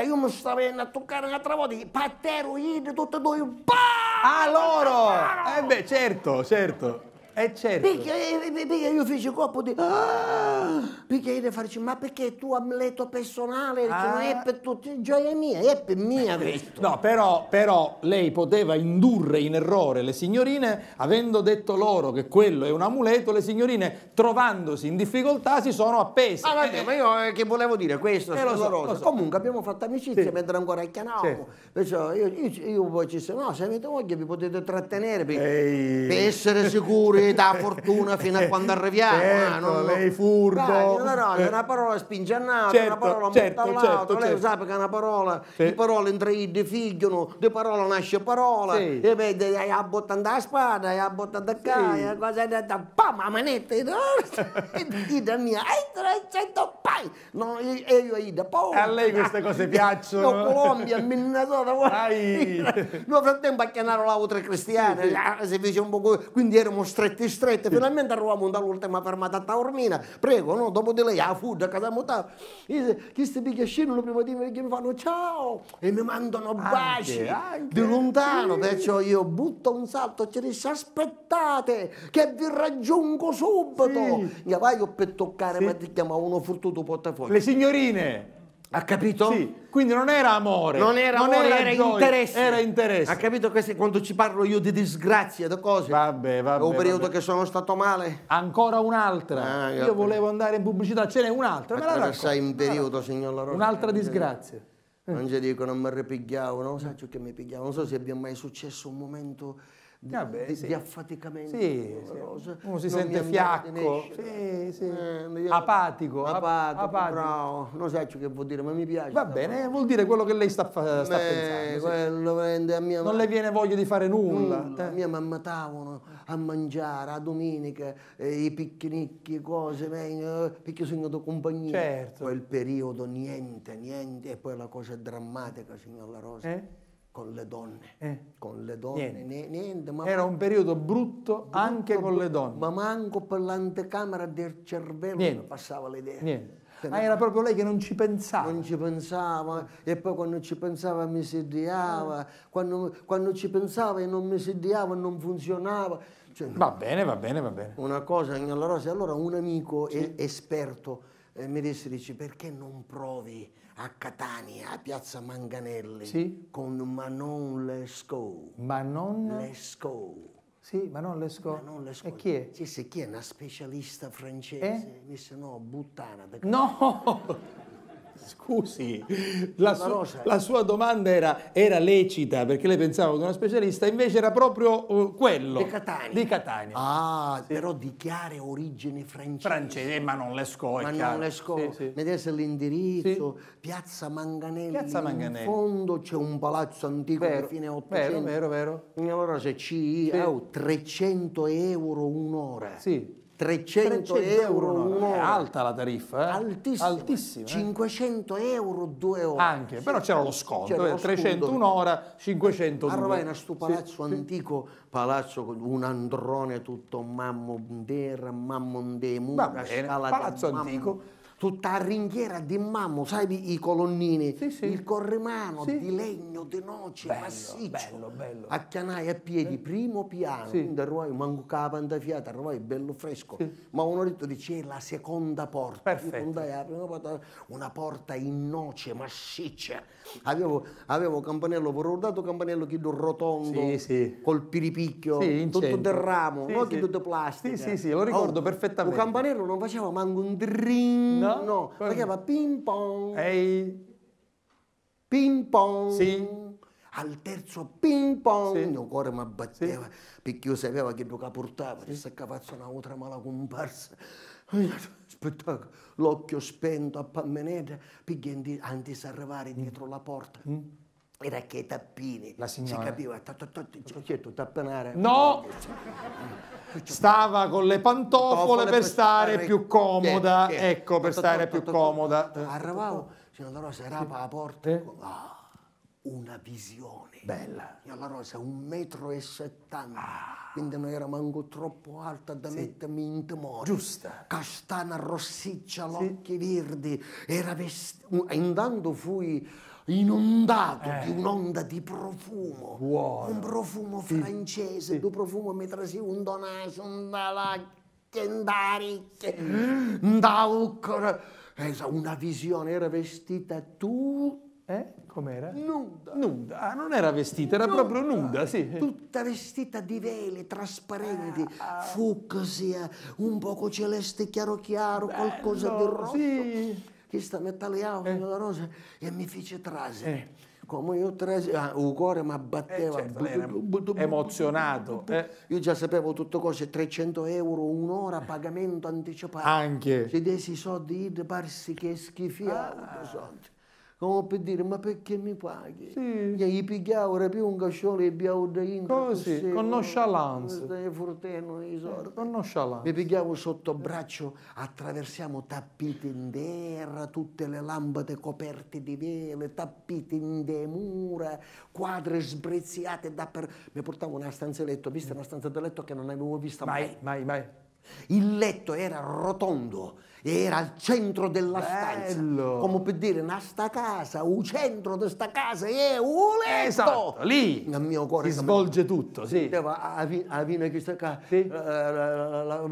io mi stavo a toccare un'altra volta, patero, io, tutti e due, a ah, loro! Eh beh, certo, certo. Eh certo. Perché, eh, eh, perché io feci colpo di... Ah, perché io faccio, ma perché tu tuo amleto personale? Ah. Non è ah. per tutti, gioia mia, è per mia eh, questo. No, però, però lei poteva indurre in errore le signorine avendo detto loro che quello è un amuleto, le signorine trovandosi in difficoltà si sono appese. Ah, vabbè, eh. ma io eh, che volevo dire questo, eh, lo so, so. Comunque abbiamo fatto amicizia sì. mentre ancora è Chianauco. Sì. Perciò io, io, io, poi ci sono, no, se avete voglia vi potete trattenere per, per essere sicuri da fortuna fino a eh, quando arriviamo. Eh, certo, ah, lei furbo. Dai, eh. è una parola spingiannata, certo, una parola certo, certo, lei certo. sa perché è una parola, sì. le parole entre i defigliono, di parola nasce parola, sì. e vede, hai abbottando la spada, hai abbottando il cane, sì. cosa è detta, pam, la manetta, e dita mia, e 300 pai, no, e io io da A lei queste cose piacciono? No, Colombia, Minnesota, Ai. nel frattempo a Chianaro l'avevo tre cristiani, si fece un po' quindi erano stretti stretti, stretti, finalmente arriviamo dall'ultima fermata a Taormina, prego, no? dopo di lei ah, a food, casa mutata, chi sti picchia scendono prima di me che mi fanno ciao e mi mandano baci anche, anche. di lontano, sì. perciò io butto un salto, ci dice aspettate che vi raggiungo subito, sì. io per toccare, sì. ma ti chiama uno furtuto portafoglio. Le signorine! Ha capito? Sì. Quindi non era amore, non era, non amore, era, era gioia, interesse. Era interesse. Ha capito questo? quando ci parlo io di disgrazie, di cose? Vabbè, vabbè. Un periodo vabbè. che sono stato male. Ancora un'altra. Ah, io volevo andare in pubblicità, ce n'è un'altra. Ma la sai in periodo, signor La Un'altra disgrazia. Non ci dico, non mi ripigliavo, non so che mi pigliavo, non so se abbia mai successo un momento di, Vabbè, ah, di, sì. di affaticamento. Sì, sì. Uno si non sente fiacco, sì, sì. Eh, apatico, apatico, apatico. Bravo. non so che vuol dire, ma mi piace. Va bene, parola. Eh, vuol dire quello che lei sta, sta Beh, pensando. Mia... Non le viene voglia di fare nulla. nulla. Mia mamma tavono a mangiare, a domenica, eh, i picchinicchi, cose, perché sono andato compagnia. Certo. Poi il periodo, niente, niente, e poi la cosa drammatica, signora Rosa. Eh? con le donne, eh? con le donne, niente. niente Era un periodo brutto, brutto anche con le donne. Ma manco per l'antecamera del cervello niente. passava l'idea. Niente. Ah, era proprio lei che non ci pensava. Non ci pensava, e poi quando ci pensava mi sediava, quando, quando ci pensava e non mi sediava, non funzionava. Cioè, va bene, va bene, va bene. Una cosa, signora Rosa, allora un amico sì. esperto eh, mi disse, dice, perché non provi? a Catania, a Piazza Manganelli, sì? con Manon Lescaut. Manon? Lescaut. Sì, Manon Lescaut. Manon Lescaut. E chi è? Sì, sì, chi è? Una specialista francese. Eh? Mi disse no, No! Scusi, la, su, la sua domanda era, era, lecita perché lei pensava che una specialista, invece era proprio uh, quello. Di Catania. Di Catania. Ah, sì. però di chiare origini francesi. Francese, ma non le scoglie. Ma non le scoglie. Sì, sì. Vedesse l'indirizzo, Piazza Manganelli. Piazza Manganelli. In fondo c'è un palazzo antico vero, di fine 800. Vero, vero, vero. Allora se ci sì. Oh, 300 euro un'ora. Sì. 300, 300 euro, euro è alta la tariffa, eh? altissima, altissima 500 eh? euro due ore. Anche, però c'era lo sconto, c'era eh, lo 300 un'ora, 500 allora due. in questo palazzo sì, antico, sì. palazzo con un androne tutto mammo dera, mammo de mura, palazzo mamma... antico tutta a ringhiera di mammo, sai i colonnini, sì, sì. il corrimano sì. di legno, di noce, bello, massiccio, bello, bello. a chianai a piedi, eh. primo piano, sì. quindi arrivai, manco la pantafiata, arrivai bello fresco, ma un oretto dice la seconda porta, Perfetto. Io porta, una porta in noce, massiccia, avevo, avevo campanello, vorrei campanello che rotondo, col piripicchio, tutto centro. del ramo, sì, no sì. tutto plastica. Sì, sì, sì, lo ricordo oh, perfettamente. Il campanello non faceva manco un drin. No no? No, chiama ping pong. Ehi. Ping pong. Sì. Al terzo ping pong, il mio cuore mi batteva, sì. perché io sapevo che lo portava, sì. se capazzo un'altra mala comparsa. Spettacolo, l'occhio spento a pammenete, perché antes arrivare mm. dietro la porta. Mm era che i tappini la signora. si capiva ho detto tappanare no stava con le pantofole per, stare, più comoda ecco per stare più comoda arrivavo signora Rosa rapa la porta eh? ah, una visione bella signora Rosa un metro e settanta ah. quindi non era manco troppo alta da sì. mettermi in timore giusta castana rossiccia sì. occhi verdi era vestita intanto fui inondato eh. di un'onda di profumo, Buono. un profumo sì. francese, sì. un profumo mi metrasi, un donaggio, un dalacchio, un daucco, una visione, era vestita tu. Eh? Com'era? Nuda. Nuda. Ah, non era vestita, era nuda. proprio nuda, sì. Tutta vestita di vele trasparenti, eh, ah, ah. fucsia, un poco celeste chiaro chiaro, Bello, qualcosa di rosso. Sì che sta metalliava eh. la rosa e mi fece trase. Eh. Come io trase, ah, il cuore mi abbatteva. Eh, certo, emozionato. Eh. Io già sapevo tutte cose, 300 euro un'ora, pagamento anticipato. Anche. Se desi soldi, parsi che schifia. Ah. Soldi come per dire ma perché mi paghi? Sì. Gli pigliavo, più un cascione e biavo da inca. Così, così, con nonchalance. Eh, con nonchalance. Mi pigliavo sotto braccio, attraversiamo tappeti in terra, tutte le lampade coperte di vele, tappeti in de mura, quadre sbreziate da per... Mi portavo una stanza di letto, vista mm. una stanza di letto che non avevo vista mai. Mai, mai, mai. Il letto era rotondo era al centro della Bello. stanza. Come per dire, na sta casa, il centro di sta casa è un letto. Esatto, lì Nel mio cuore, si svolge mi... tutto, sì. Eh, alla fine che sta casa, sì. Eh, la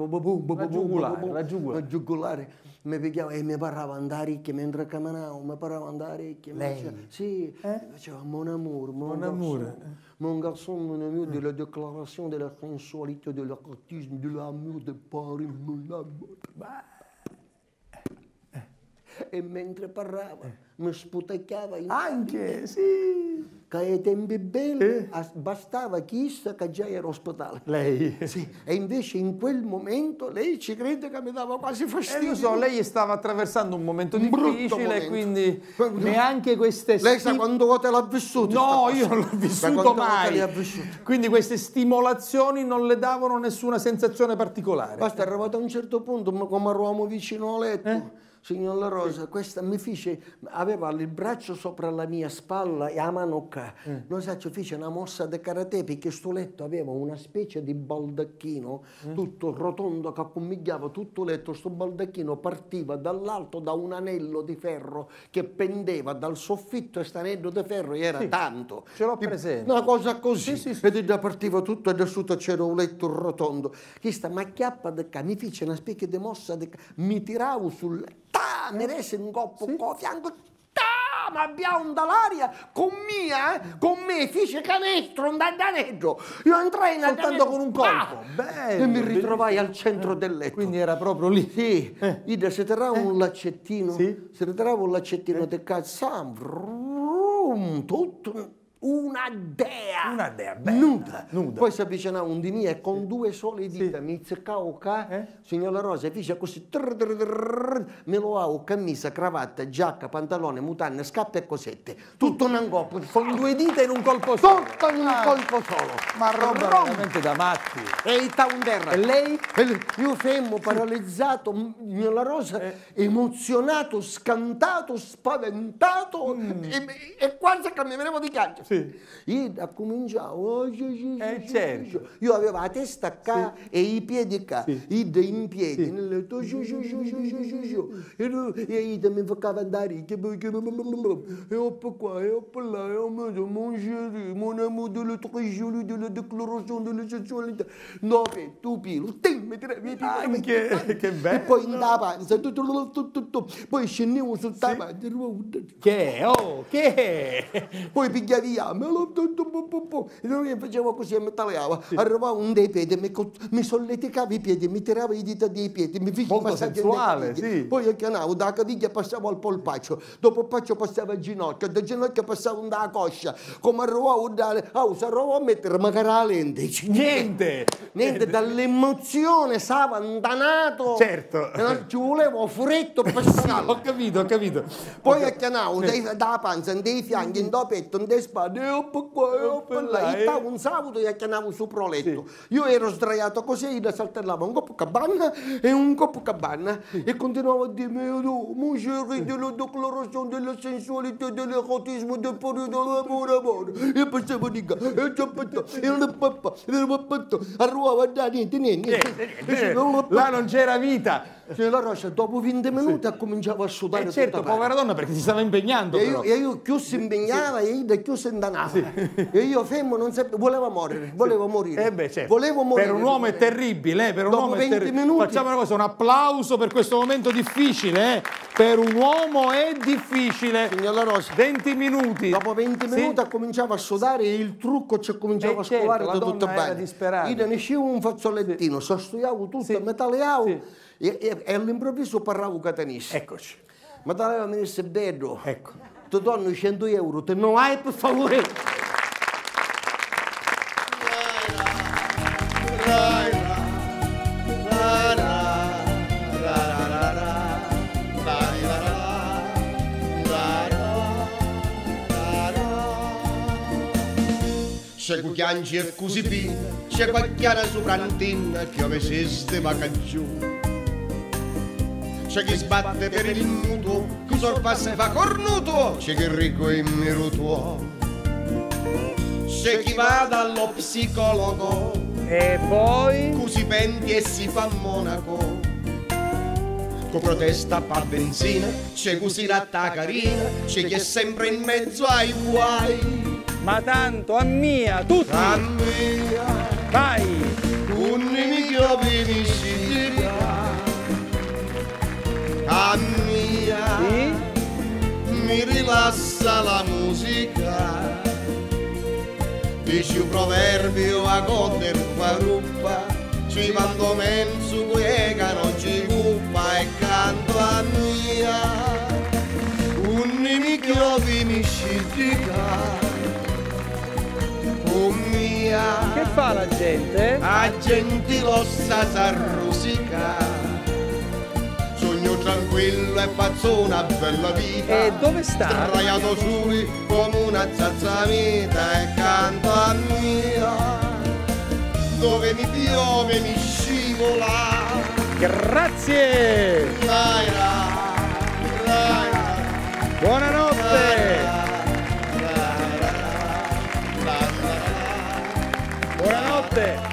giugulare, la giugulare mi pigliava e mi parlava andare ricchi mentre camminavo, mi parlava andare ricchi. Lei? Diceva, sì, eh? diceva mon amour, mon, mon amour. Eh. Mon garçon, mon amour, della déclaration de la sensualité, de l'artisme, de l'amour, de Paris, mon amour e mentre parlava mi sputacchiava in Anche, sì! Che ai tempi belli eh? bastava chissà che già era ospedale. Lei? Sì, e invece in quel momento lei ci crede che mi dava quasi eh, fastidio. E lo so, lei stava attraversando un momento un difficile momento. quindi neanche queste... Lei sa quando te l'ha vissuto? No, io non l'ho vissuto mai. Quindi queste stimolazioni non le davano nessuna sensazione particolare. Basta, arrivato a un certo punto, come eravamo vicino a letto... Eh? signor La Rosa, sì. questa mi fece, aveva il braccio sopra la mia spalla e a mano qua. Mm. Non so, ci fece una mossa di karate perché sto letto aveva una specie di baldacchino mm. tutto rotondo che accomigliava tutto letto. Sto baldacchino partiva dall'alto da un anello di ferro che pendeva dal soffitto e stanello di ferro era sì. tanto. Ce l'ho presente. Una cosa così. Sì, sì, Ed da partiva tutto e da sotto c'era un letto rotondo. Questa macchiappa di qua mi fece una specie di mossa di ca... mi tiravo sul ta, merece un coppo sì. a fianco, ta, ma abbiamo dall'aria, con mia, con me, eh? fece canestro, un dandaneggio, io entrai in soltanto con un colpo, bello, e mi ritrovai al centro eh, del letto. Quindi era proprio lì? Sì, eh. Ida, se terrà eh. un laccettino, sì? se terrà un laccettino eh. del calzam, tutto una dea. Una dea, bella, nuda. nuda. Poi si avvicina un di me e con due sole dita sì. mi zicca o ca, eh? signora Rosa, e fece così, trrr, trrr, me lo ha camisa, cravatta, giacca, pantalone, mutanne, scappe e cosette. Tutto in un colpo. Con due dita in un colpo solo. Tutto in un ah. colpo solo. Ma roba Rom. veramente da matti. E il E lei? Io fermo, paralizzato, signora Rosa, eh. emozionato, scantato, spaventato mm. e, e quasi che mi di piangere. Sì. Sì. Io cominciavo, eh, certo. io avevo la testa qua sì. e i piedi qua, sì. io in piedi, sì. nel giù, giù, giù, giù, giù, giù, giù. E io mi faceva andare, che e hop qua, e hop là, e hop là, mon chéri, mon amour de le très de la déclaration de la sessualità. No, tu pilo, mi trevi, Anche, che bello. E poi andava, poi scendevo sul tavolo, che oh, che Poi pigliavi là, me E lui faceva così e mi tagliava. Sì. Arrivava un dei piedi, mi, mi solleticava i piedi, mi tirava i dita dei piedi, mi faceva Molto sensuale, sì. Poi io chiamavo, da cadiglia passavo al polpaccio, dopo il paccio passava al ginocchio, dal ginocchio passavo alla coscia. Come arrivavo a dare, ah, se arrivavo a mettere magari la lente. Niente! Niente, dall'emozione stava andanato. Certo. Ci volevo furetto per Ho capito, ho capito. Poi ho chiamavo sì. dalla panza, dei fianchi, in dopetto, in spalle, Dio, qua, là, e eh. un sabato e chiamavo su proletto. Sì. Io ero sdraiato così e saltellavo un coppo cabanna e un coppo cabanna sì. e continuavo a dirmi, oh, eh, mon chéri, della declarazione della sensualità, dell'erotismo, del periodo dell'amore, amore. E pensavo di qua, e ciappetta, e una pappa, e una pappetta, arrivavo a dare niente, niente. Là non c'era vita. Cioè, la dopo 20 minuti sì. cominciava a sudare. E eh, certo, povera donna perché si stava impegnando. E io, e io più si impegnava e io più si impegnava da Napoli. Ah, sì. E io fermo non sapevo, voleva morire, volevo morire. Eh beh, certo. volevo morire. Per un uomo è terribile, eh? per un Dopo uomo 20 minuti. Facciamo una cosa, un applauso per questo momento difficile, eh? Per un uomo è difficile. Signor La Rosa. 20 minuti. Dopo 20 minuti sì. cominciava a sudare e il trucco ci cominciava eh, a certo, scovare certo, da tutto bene. Io ne uscivo un fazzolettino, sì. sostuiavo tutto, sì. metaleavo sì. e, e, e all'improvviso parlavo catanissimo. Eccoci. Ma mi disse bello. Ecco. të donë në 102 euro, të në ajë për favorim. Se que kjanë gjithë ku zipinë, se ku kjara subrantinë, kjo me sistema kanë c'è chi sbatte per il mutuo, chi sorpassa e fa cornuto, c'è chi è ricco e mirutuo, c'è chi va dallo psicologo, e poi? Così penti e si fa monaco. Con protesta pa benzina, c'è così ratta carina, c'è chi è sempre in mezzo ai guai. Ma tanto a mia, tutti! A mia! Vai! Un nemico vicino. mi rilassa la musica dici un proverbio a goder faruppa ci vado mezzo guega non ci cuppa e canto a mia un nemico vi mi scitica oh mia che fa la gente? a gente l'ossa sa s'arrusica tranquillo e faccio una bella vita. E dove sta? Arraiato soli come una zazzamita e canto a mia. Dove mi piove mi scivola. Grazie! Laira, laira. Buonanotte! Laira, Buonanotte!